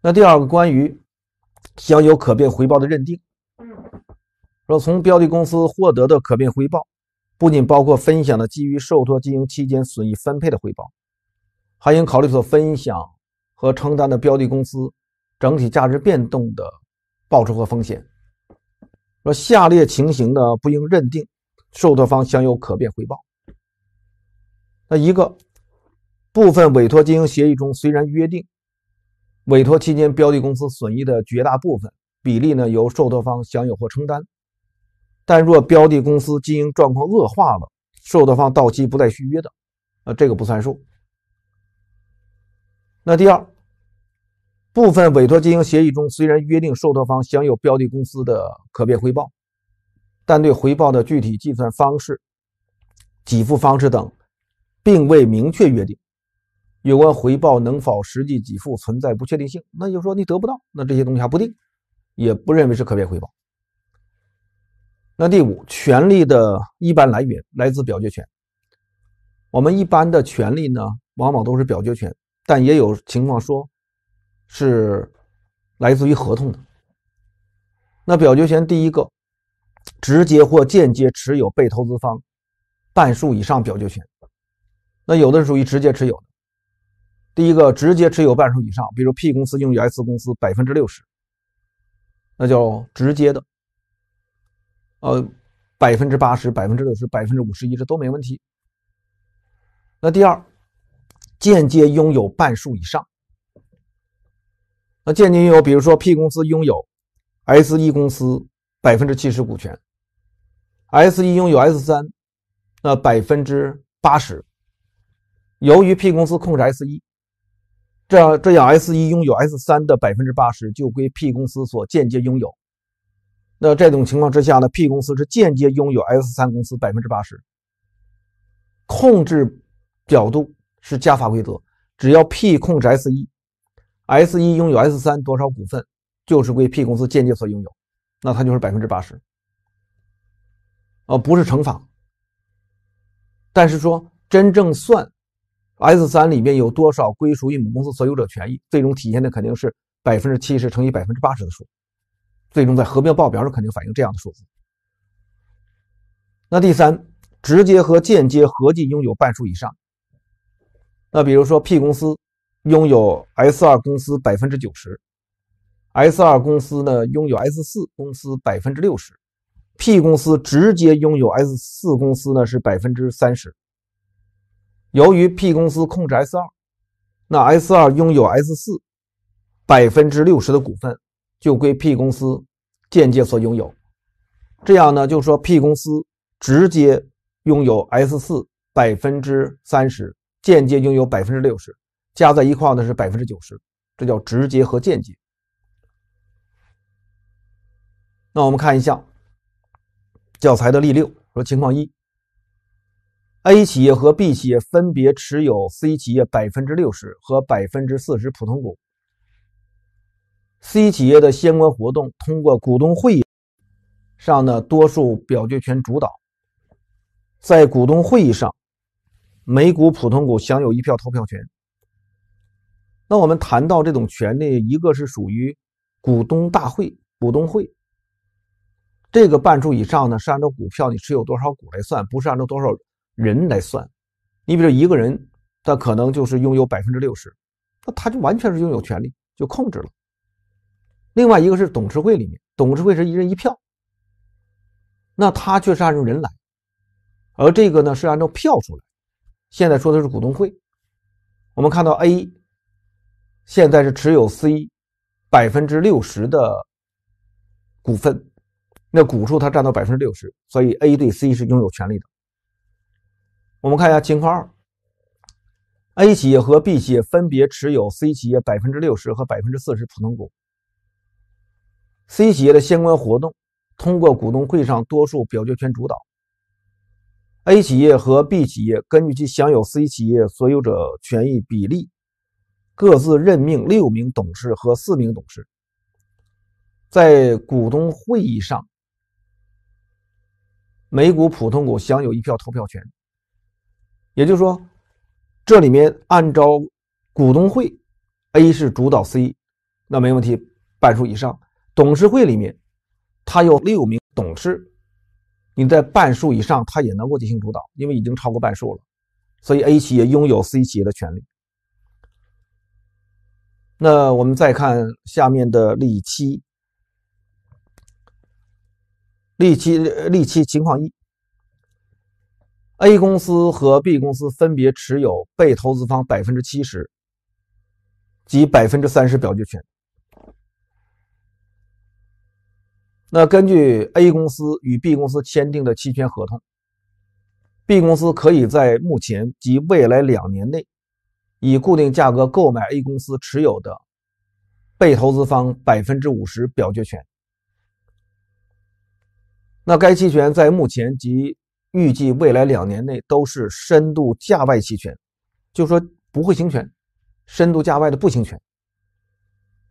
那第二个关于享有可变回报的认定，说从标的公司获得的可变回报。不仅包括分享的基于受托经营期间损益分配的回报，还应考虑所分享和承担的标的公司整体价值变动的报酬和风险。说下列情形的不应认定受托方享有可变回报。那一个部分委托经营协议中虽然约定委托期间标的公司损益的绝大部分比例呢由受托方享有或承担。但若标的公司经营状况恶化了，受托方到期不再续约的，呃，这个不算数。那第二，部分委托经营协议中虽然约定受托方享有标的公司的可变回报，但对回报的具体计算方式、给付方式等，并未明确约定，有关回报能否实际给付存在不确定性。那就说你得不到，那这些东西还不定，也不认为是可变回报。那第五，权利的一般来源来自表决权。我们一般的权利呢，往往都是表决权，但也有情况说是来自于合同的。那表决权第一个，直接或间接持有被投资方半数以上表决权，那有的是属于直接持有的。第一个直接持有半数以上，比如 P 公司用于 S 公司百分之六十，那叫直接的。呃，百分之八十、百分之六十、百分之五十一，这都没问题。那第二，间接拥有半数以上。那间接拥有，比如说 P 公司拥有 S 一公司百分之七十股权，S 一拥有 S 三，那百分之八十。由于 P 公司控制 S 一，这样这样 S 一拥有 S 三的百分之八十就归 P 公司所间接拥有。那这种情况之下呢，P 公司是间接拥有 S 三公司百分之八十控制，角度是加法规则，只要 P 控制 S 一，S 一拥有 S 三多少股份，就是归 P 公司间接所拥有，那它就是百分之八十，哦，不是乘法。但是说真正算 S 三里面有多少归属于母公司所有者权益，最终体现的肯定是百分之七十乘以百分之八十的数。最终在合并报表上肯定反映这样的数字。那第三，直接和间接合计拥有半数以上。那比如说，P 公司拥有 S 二公司百分之九十，S 二公司呢拥有 S 四公司百分之六十，P 公司直接拥有 S 四公司呢是百分之三十。由于 P 公司控制 S 二，那 S 二拥有 S 四百分之六十的股份。就归 P 公司间接所拥有，这样呢，就说 P 公司直接拥有 S 四百分之三十，间接拥有百分之六十，加在一块呢是百分之九十，这叫直接和间接。那我们看一下教材的例六，说情况一，A 企业和 B 企业分别持有 C 企业百分之六十和百分之四十普通股。C 企业的相关活动通过股东会议上的多数表决权主导。在股东会议上，每股普通股享有一票投票权。那我们谈到这种权利，一个是属于股东大会、股东会，这个半数以上呢是按照股票你持有多少股来算，不是按照多少人来算。你比如一个人，他可能就是拥有百分之六十，那他就完全是拥有权利，就控制了。另外一个是董事会里面，董事会是一人一票，那他却是按照人来，而这个呢是按照票数来。现在说的是股东会，我们看到 A 现在是持有 C 百分之六十的股份，那股数它占到百分之六十，所以 A 对 C 是拥有权利的。我们看一下情况二，A 企业和 B 企业分别持有 C 企业百分之六十和百分之四十普通股。C 企业的相关活动通过股东会上多数表决权主导。A 企业和 B 企业根据其享有 C 企业所有者权益比例，各自任命六名董事和四名董事。在股东会议上，每股普通股享有一票投票权。也就是说，这里面按照股东会，A 是主导 C，那没问题，半数以上。董事会里面，他有六名董事，你在半数以上，他也能够进行主导，因为已经超过半数了，所以 A 企业拥有 C 企业的权利。那我们再看下面的例七，例七例七情况一：A 公司和 B 公司分别持有被投资方百分之七十及百分之三十表决权。那根据 A 公司与 B 公司签订的期权合同，B 公司可以在目前及未来两年内，以固定价格购买 A 公司持有的被投资方百分之五十表决权。那该期权在目前及预计未来两年内都是深度价外期权，就说不会行权，深度价外的不行权。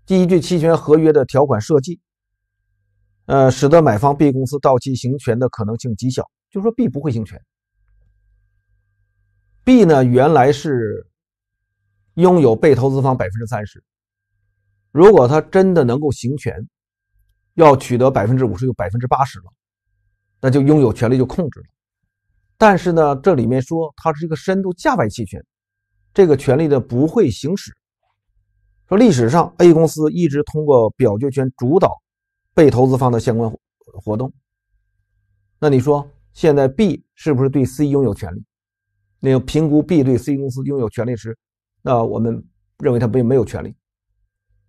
依据期权合约的条款设计。呃，使得买方 B 公司到期行权的可能性极小，就说 B 不会行权。B 呢原来是拥有被投资方百分之三十，如果他真的能够行权，要取得百分之五十就百分之八十了，那就拥有权利就控制了。但是呢，这里面说它是一个深度价外期权，这个权利的不会行使。说历史上 A 公司一直通过表决权主导。被投资方的相关活动，那你说现在 B 是不是对 C 拥有权利？那评估 B 对 C 公司拥有权利时，那我们认为他并没有权利，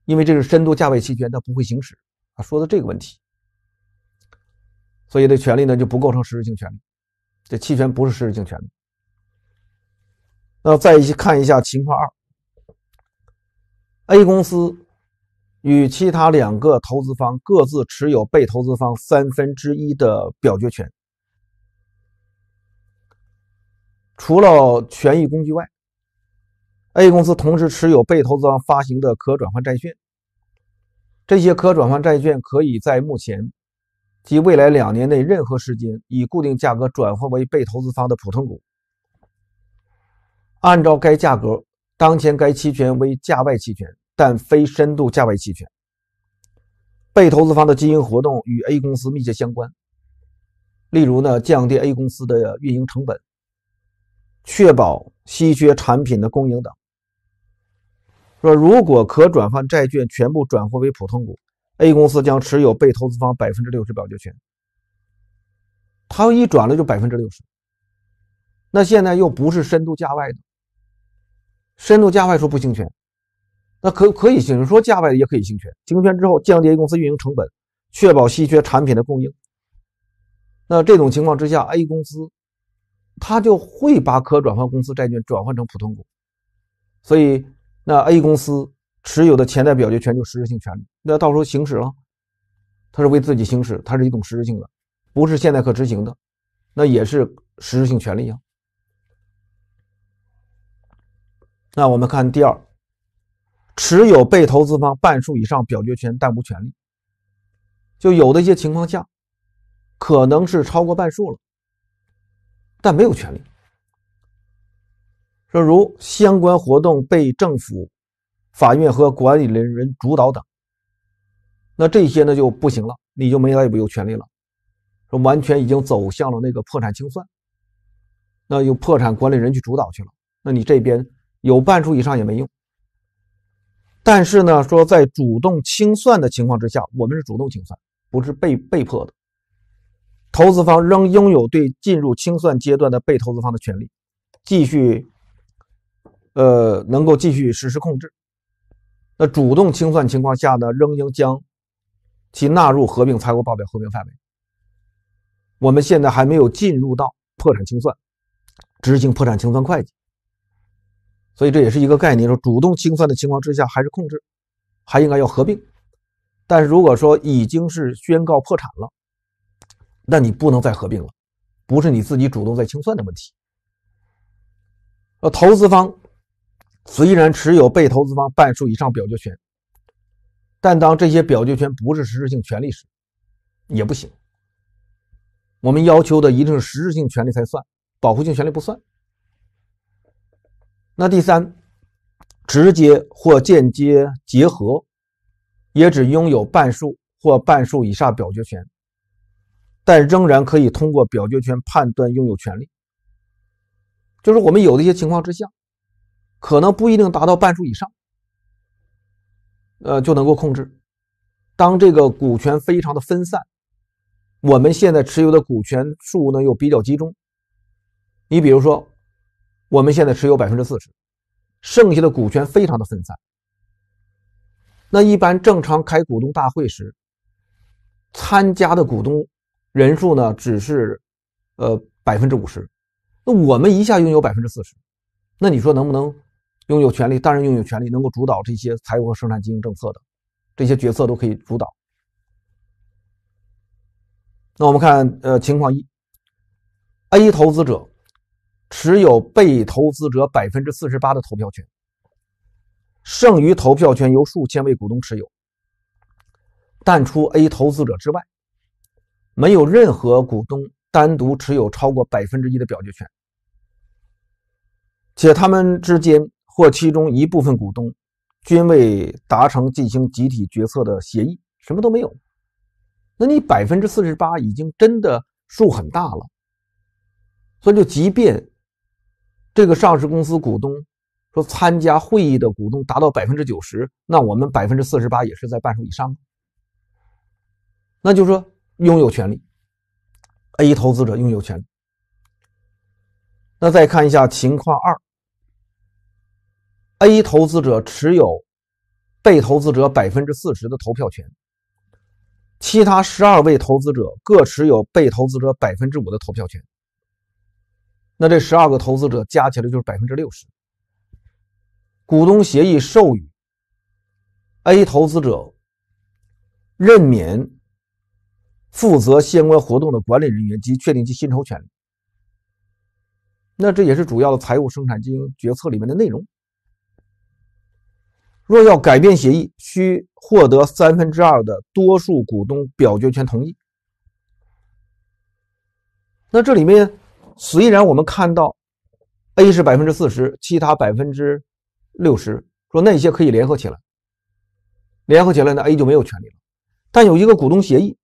因为这是深度价位期权，它不会行使啊。说的这个问题，所以这权利呢就不构成实质性权利，这期权不是实质性权利。那再一起看一下情况二，A 公司。与其他两个投资方各自持有被投资方三分之一的表决权。除了权益工具外，A 公司同时持有被投资方发行的可转换债券。这些可转换债券可以在目前及未来两年内任何时间以固定价格转换为被投资方的普通股。按照该价格，当前该期权为价外期权。但非深度价外期权，被投资方的经营活动与 A 公司密切相关，例如呢降低 A 公司的运营成本，确保稀缺产品的供应等。说如果可转换债券全部转换为普通股，A 公司将持有被投资方百分之六十表决权。他一转了就百分之六十，那现在又不是深度价外的，深度价外说不行权。那可可以行使说，价的也可以行权，行权之后降低 A 公司运营成本，确保稀缺产品的供应。那这种情况之下，A 公司他就会把可转换公司债券转换成普通股。所以，那 A 公司持有的潜在表决权就实质性权利。那到时候行使了，它是为自己行使，它是一种实质性的，不是现在可执行的，那也是实质性权利啊。那我们看第二。持有被投资方半数以上表决权但无权利，就有的一些情况下，可能是超过半数了，但没有权利。说如相关活动被政府、法院和管理人人主导等，那这些呢就不行了，你就没来有权利了。说完全已经走向了那个破产清算，那由破产管理人去主导去了，那你这边有半数以上也没用。但是呢，说在主动清算的情况之下，我们是主动清算，不是被被迫的。投资方仍拥有对进入清算阶段的被投资方的权利，继续，呃，能够继续实施控制。那主动清算情况下呢，仍应将其纳入合并财务报表合并范围。我们现在还没有进入到破产清算，执行破产清算会计。所以这也是一个概念，说主动清算的情况之下还是控制，还应该要合并。但是如果说已经是宣告破产了，那你不能再合并了，不是你自己主动在清算的问题。呃，投资方虽然持有被投资方半数以上表决权，但当这些表决权不是实质性权利时，也不行。我们要求的一定是实质性权利才算，保护性权利不算。那第三，直接或间接结合，也只拥有半数或半数以下表决权，但仍然可以通过表决权判断拥有权利。就是我们有的一些情况之下，可能不一定达到半数以上，呃，就能够控制。当这个股权非常的分散，我们现在持有的股权数呢又比较集中，你比如说。我们现在持有百分之四十，剩下的股权非常的分散。那一般正常开股东大会时，参加的股东人数呢，只是，呃，百分之五十。那我们一下拥有百分之四十，那你说能不能拥有权利？当然拥有权利，能够主导这些财务和生产经营政策的这些决策都可以主导。那我们看，呃，情况一，A 投资者。持有被投资者百分之四十八的投票权，剩余投票权由数千位股东持有，但除 A 投资者之外，没有任何股东单独持有超过百分之一的表决权，且他们之间或其中一部分股东均未达成进行集体决策的协议，什么都没有。那你百分之四十八已经真的数很大了，所以就即便。这个上市公司股东说，参加会议的股东达到百分之九十，那我们百分之四十八也是在半数以上，那就是说拥有权利。A 投资者拥有权。利。那再看一下情况二。A 投资者持有被投资者百分之四十的投票权，其他十二位投资者各持有被投资者百分之五的投票权。那这十二个投资者加起来就是百分之六十。股东协议授予 A 投资者任免负责相关活动的管理人员及确定其薪酬权利。那这也是主要的财务生产经营决策里面的内容。若要改变协议，需获得三分之二的多数股东表决权同意。那这里面。虽然我们看到，A 是百分之四十，其他百分之六十，说那些可以联合起来，联合起来，呢 A 就没有权利了。但有一个股东协议，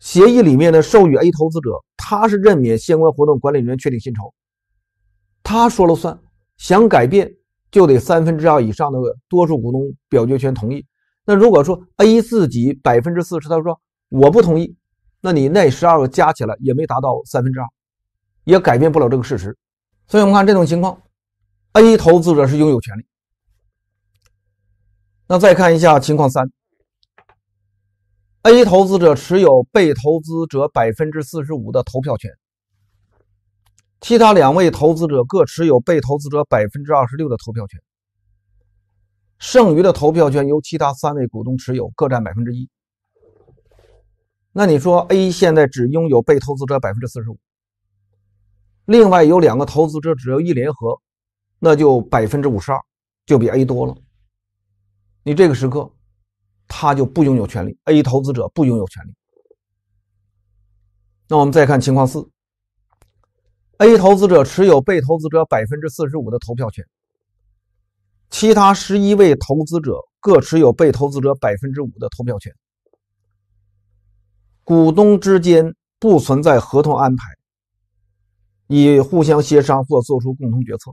协议里面呢，授予 A 投资者，他是任免相关活动管理人员、确定薪酬，他说了算，想改变就得三分之二以上的多数股东表决权同意。那如果说 A 自己百分之四十，他说我不同意，那你那十二个加起来也没达到三分之二。也改变不了这个事实，所以我们看这种情况，A 投资者是拥有权利。那再看一下情况三，A 投资者持有被投资者百分之四十五的投票权，其他两位投资者各持有被投资者百分之二十六的投票权，剩余的投票权由其他三位股东持有，各占百分之一。那你说 A 现在只拥有被投资者百分之四十五？另外有两个投资者，只要一联合，那就百分之五十二，就比 A 多了。你这个时刻，他就不拥有权利。A 投资者不拥有权利。那我们再看情况四：A 投资者持有被投资者百分之四十五的投票权，其他十一位投资者各持有被投资者百分之五的投票权，股东之间不存在合同安排。以互相协商或做出共同决策。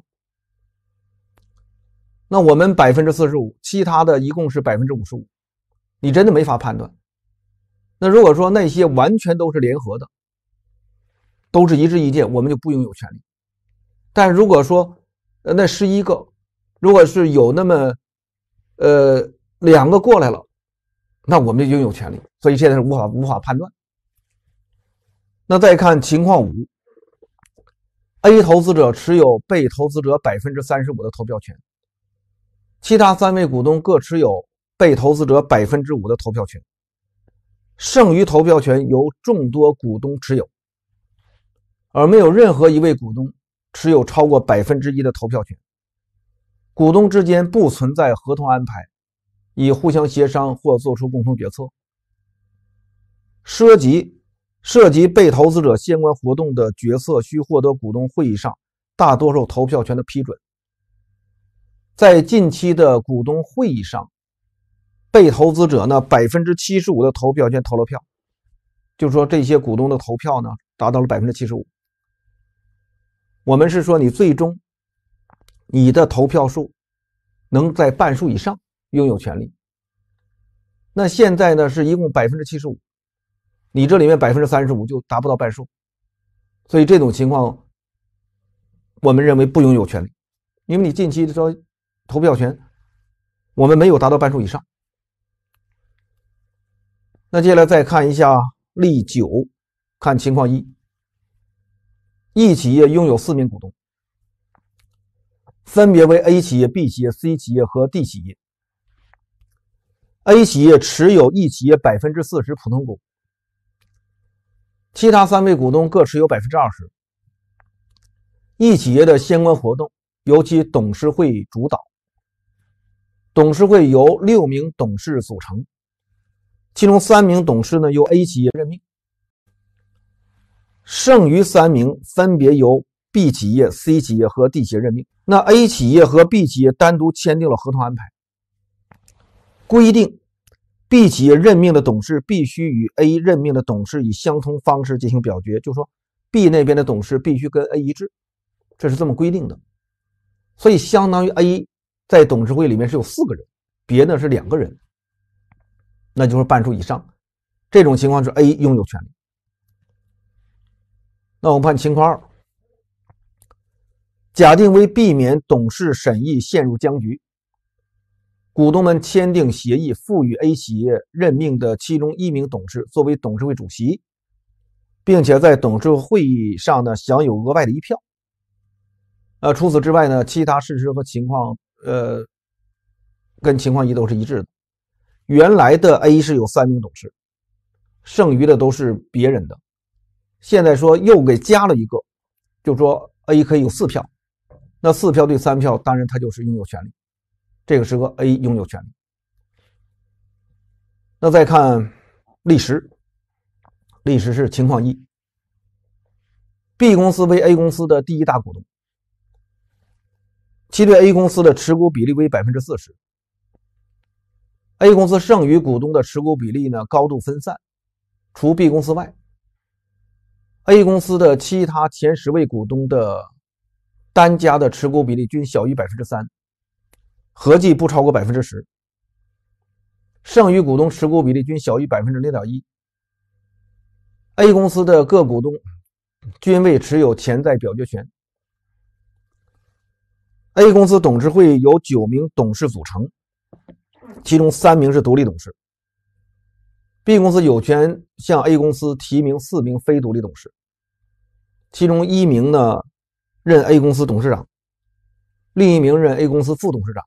那我们百分之四十五，其他的一共是百分之五十五，你真的没法判断。那如果说那些完全都是联合的，都是一致意见，我们就不拥有权利。但如果说，呃，那十一个，如果是有那么，呃，两个过来了，那我们就拥有权利。所以现在是无法无法判断。那再看情况五。A 投资者持有被投资者百分之三十五的投票权，其他三位股东各持有被投资者百分之五的投票权，剩余投票权由众多股东持有，而没有任何一位股东持有超过百分之一的投票权。股东之间不存在合同安排，以互相协商或作出共同决策，涉及。涉及被投资者相关活动的决策，需获得股东会议上大多数投票权的批准。在近期的股东会议上，被投资者呢百分之七十五的投票权投了票，就说这些股东的投票呢达到了百分之七十五。我们是说你最终你的投票数能在半数以上拥有权利。那现在呢是一共百分之七十五。你这里面百分之三十五就达不到半数，所以这种情况，我们认为不拥有权利，因为你近期说投票权，我们没有达到半数以上。那接下来再看一下例九，看情况一。E 企业拥有四名股东，分别为 A 企业、B 企业、C 企业和 D 企业。A 企业持有 E 企业百分之四十普通股。其他三位股东各持有百分之二十。E 企业的相关活动由其董事会主导。董事会由六名董事组成，其中三名董事呢由 A 企业任命，剩余三名分别由 B 企业、C 企业和 D 企业任命。那 A 企业和 B 企业单独签订了合同安排，规定。B 企业任命的董事必须与 A 任命的董事以相同方式进行表决，就说，B 那边的董事必须跟 A 一致，这是这么规定的。所以，相当于 A 在董事会里面是有四个人，别的是两个人，那就是半数以上。这种情况是 A 拥有权。利。那我们看情况二，假定为避免董事审议陷入僵局。股东们签订协议，赋予 A 企业任命的其中一名董事作为董事会主席，并且在董事会会议上呢享有额外的一票。呃，除此之外呢，其他事实和情况，呃，跟情况一都是一致的。原来的 A 是有三名董事，剩余的都是别人的。现在说又给加了一个，就说 A 可以有四票。那四票对三票，当然他就是拥有权利。这个时刻，A 拥有权。利。那再看历史，历史是情况一：B 公司为 A 公司的第一大股东，其对 A 公司的持股比例为百分之四十。A 公司剩余股东的持股比例呢，高度分散，除 B 公司外，A 公司的其他前十位股东的单家的持股比例均小于百分之三。合计不超过百分之十，剩余股东持股比例均小于百分之零点一。A 公司的各股东均未持有潜在表决权。A 公司董事会由九名董事组成，其中三名是独立董事。B 公司有权向 A 公司提名四名非独立董事，其中一名呢任 A 公司董事长，另一名任 A 公司副董事长。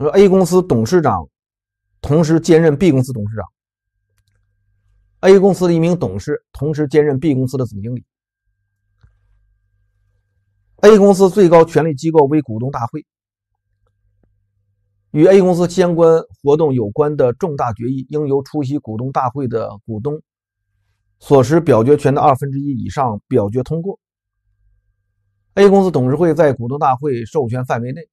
说 A 公司董事长同时兼任 B 公司董事长。A 公司的一名董事同时兼任 B 公司的总经理。A 公司最高权力机构为股东大会。与 A 公司相关活动有关的重大决议，应由出席股东大会的股东所持表决权的二分之一以上表决通过。A 公司董事会在股东大会授权范围内。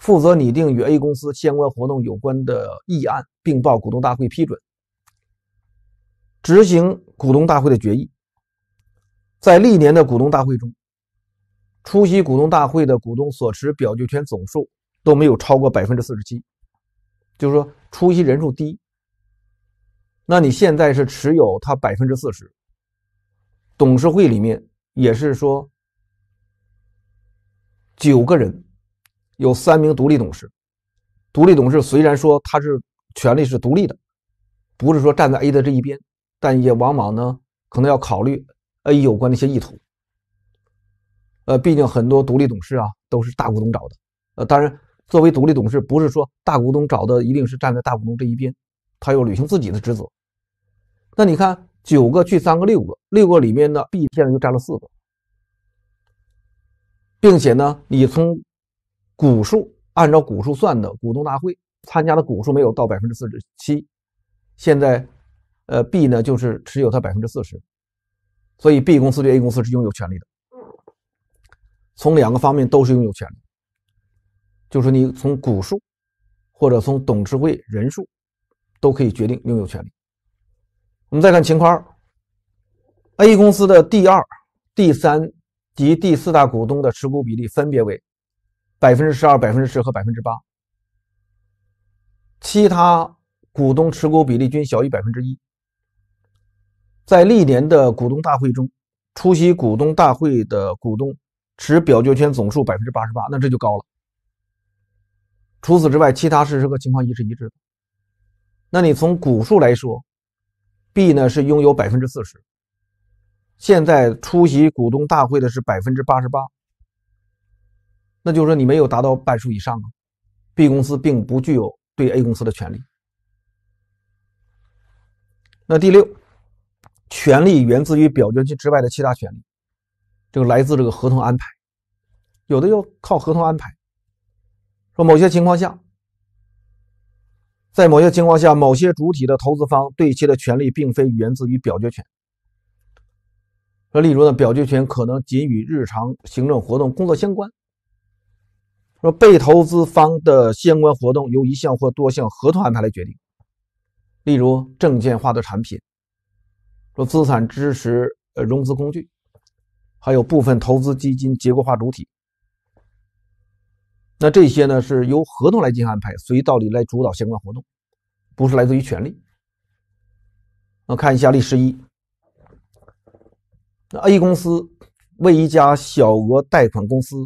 负责拟定与 A 公司相关活动有关的议案，并报股东大会批准，执行股东大会的决议。在历年的股东大会中，出席股东大会的股东所持表决权总数都没有超过百分之四十七，就是说出席人数低。那你现在是持有他百分之四十，董事会里面也是说九个人。有三名独立董事，独立董事虽然说他是权力是独立的，不是说站在 A 的这一边，但也往往呢可能要考虑 A 有关的一些意图。呃，毕竟很多独立董事啊都是大股东找的。呃，当然作为独立董事，不是说大股东找的一定是站在大股东这一边，他要履行自己的职责。那你看，九个去三个，六个，六个里面呢 B 现在就占了四个，并且呢，你从股数按照股数算的，股东大会参加的股数没有到百分之四十七，现在，呃，B 呢就是持有它百分之四十，所以 B 公司对 A 公司是拥有权利的。从两个方面都是拥有权利，就是你从股数或者从董事会人数都可以决定拥有权利。我们再看情况二，A 公司的第二、第三及第四大股东的持股比例分别为。百分之十二、百分之十和百分之八，其他股东持股比例均小于百分之一。在历年的股东大会中，出席股东大会的股东持表决权总数百分之八十八，那这就高了。除此之外，其他事实和情况一是一致的。那你从股数来说，B 呢是拥有百分之四十，现在出席股东大会的是百分之八十八。那就是说，你没有达到半数以上啊，B 公司并不具有对 A 公司的权利。那第六，权利源自于表决权之外的其他权利，这个来自这个合同安排，有的要靠合同安排。说某些情况下，在某些情况下，某些主体的投资方对其的权利并非源自于表决权。说例如呢，表决权可能仅与日常行政活动工作相关。说被投资方的相关活动由一项或多项合同安排来决定，例如证券化的产品，说资产支持呃融资工具，还有部分投资基金结构化主体。那这些呢是由合同来进行安排，随道理来主导相关活动，不是来自于权利。那看一下例十一，那 A 公司为一家小额贷款公司。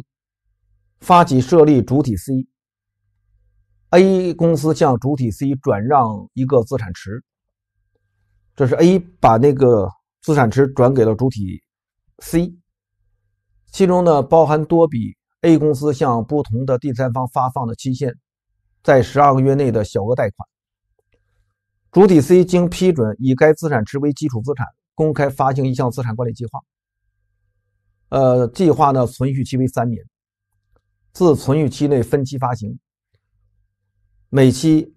发起设立主体 C，A 公司向主体 C 转让一个资产池，这是 A 把那个资产池转给了主体 C，其中呢包含多笔 A 公司向不同的第三方发放的期限在十二个月内的小额贷款。主体 C 经批准以该资产池为基础资产，公开发行一项资产管理计划，呃，计划呢存续期为三年。自存续期内分期发行，每期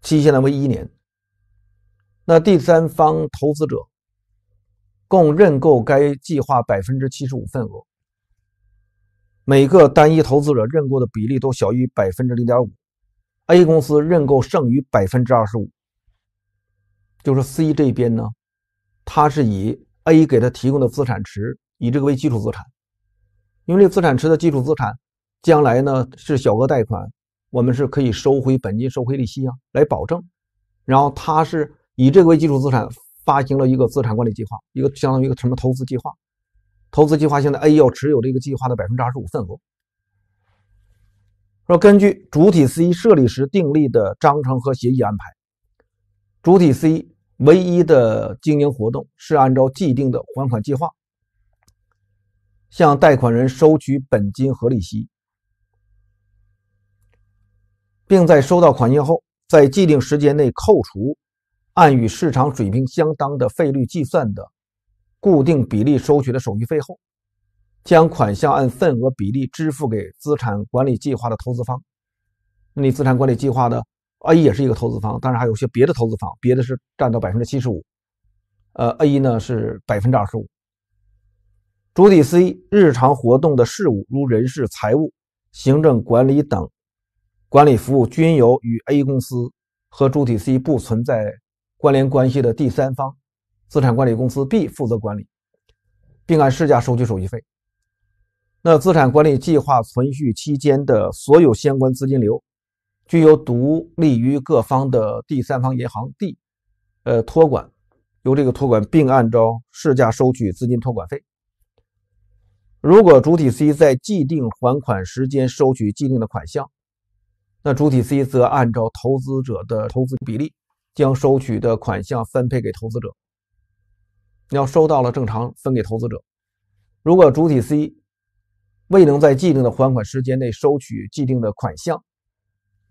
期限呢为一年。那第三方投资者共认购该计划百分之七十五份额，每个单一投资者认购的比例都小于百分之零点五。A 公司认购剩余百分之二十五。就是 C 这边呢，它是以 A 给他提供的资产池以这个为基础资产，因为这个资产池的基础资产。将来呢是小额贷款，我们是可以收回本金、收回利息啊，来保证。然后他是以这个为基础资产发行了一个资产管理计划，一个相当于一个什么投资计划。投资计划现在 A 要持有这个计划的百分之二十五份额。说根据主体 C 设立时订立的章程和协议安排，主体 C 唯一的经营活动是按照既定的还款计划向贷款人收取本金和利息。并在收到款项后，在既定时间内扣除按与市场水平相当的费率计算的固定比例收取的手续费后，将款项按份额比例支付给资产管理计划的投资方。你资产管理计划的 A 也是一个投资方，当然还有些别的投资方，别的是占到百分之七十五，呃，A 呢是百分之二十五。主体 C 日常活动的事务如人事、财务、行政管理等。管理服务均由与 A 公司和主体 C 不存在关联关系的第三方资产管理公司 B 负责管理，并按市价收取手续费。那资产管理计划存续期间的所有相关资金流，均由独立于各方的第三方银行 D，呃，托管，由这个托管并按照市价收取资金托管费。如果主体 C 在既定还款时间收取既定的款项。那主体 C 则按照投资者的投资比例，将收取的款项分配给投资者。你要收到了，正常分给投资者。如果主体 C 未能在既定的还款时间内收取既定的款项，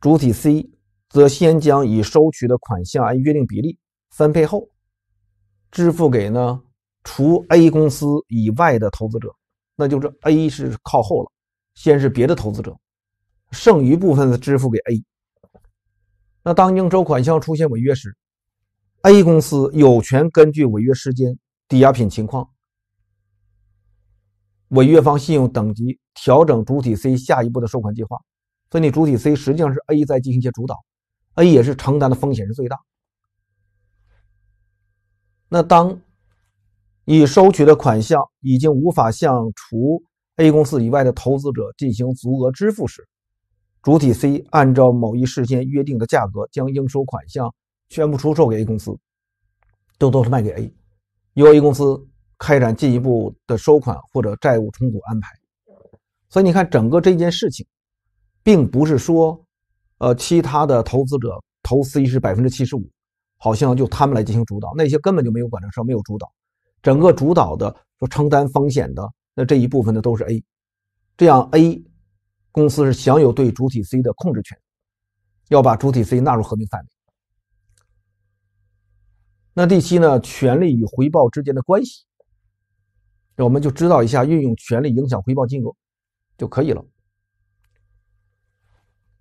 主体 C 则先将已收取的款项按约定比例分配后，支付给呢除 A 公司以外的投资者。那就是 A 是靠后了，先是别的投资者。剩余部分的支付给 A。那当应收款项出现违约时，A 公司有权根据违约时间、抵押品情况、违约方信用等级调整主体 C 下一步的收款计划。所以，主体 C 实际上是 A 在进行一些主导，A 也是承担的风险是最大。那当已收取的款项已经无法向除 A 公司以外的投资者进行足额支付时，主体 C 按照某一事先约定的价格，将应收款项全部出售给 A 公司，都都是卖给 A，由 A 公司开展进一步的收款或者债务重组安排。所以你看，整个这件事情，并不是说，呃，其他的投资者投 C 是百分之七十五，好像就他们来进行主导，那些根本就没有管理层，没有主导。整个主导的、说承担风险的，那这一部分呢，都是 A，这样 A。公司是享有对主体 C 的控制权，要把主体 C 纳入合并范围。那第七呢，权利与回报之间的关系，我们就知道一下运用权利影响回报金额就可以了。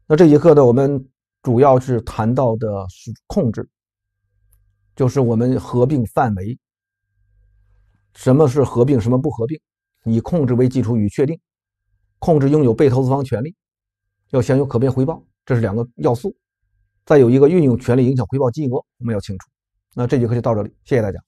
那这节课呢，我们主要是谈到的是控制，就是我们合并范围，什么是合并，什么不合并，以控制为基础与确定。控制拥有被投资方权利，要享有可变回报，这是两个要素，再有一个运用权利影响回报金额，我们要清楚。那这节课就到这里，谢谢大家。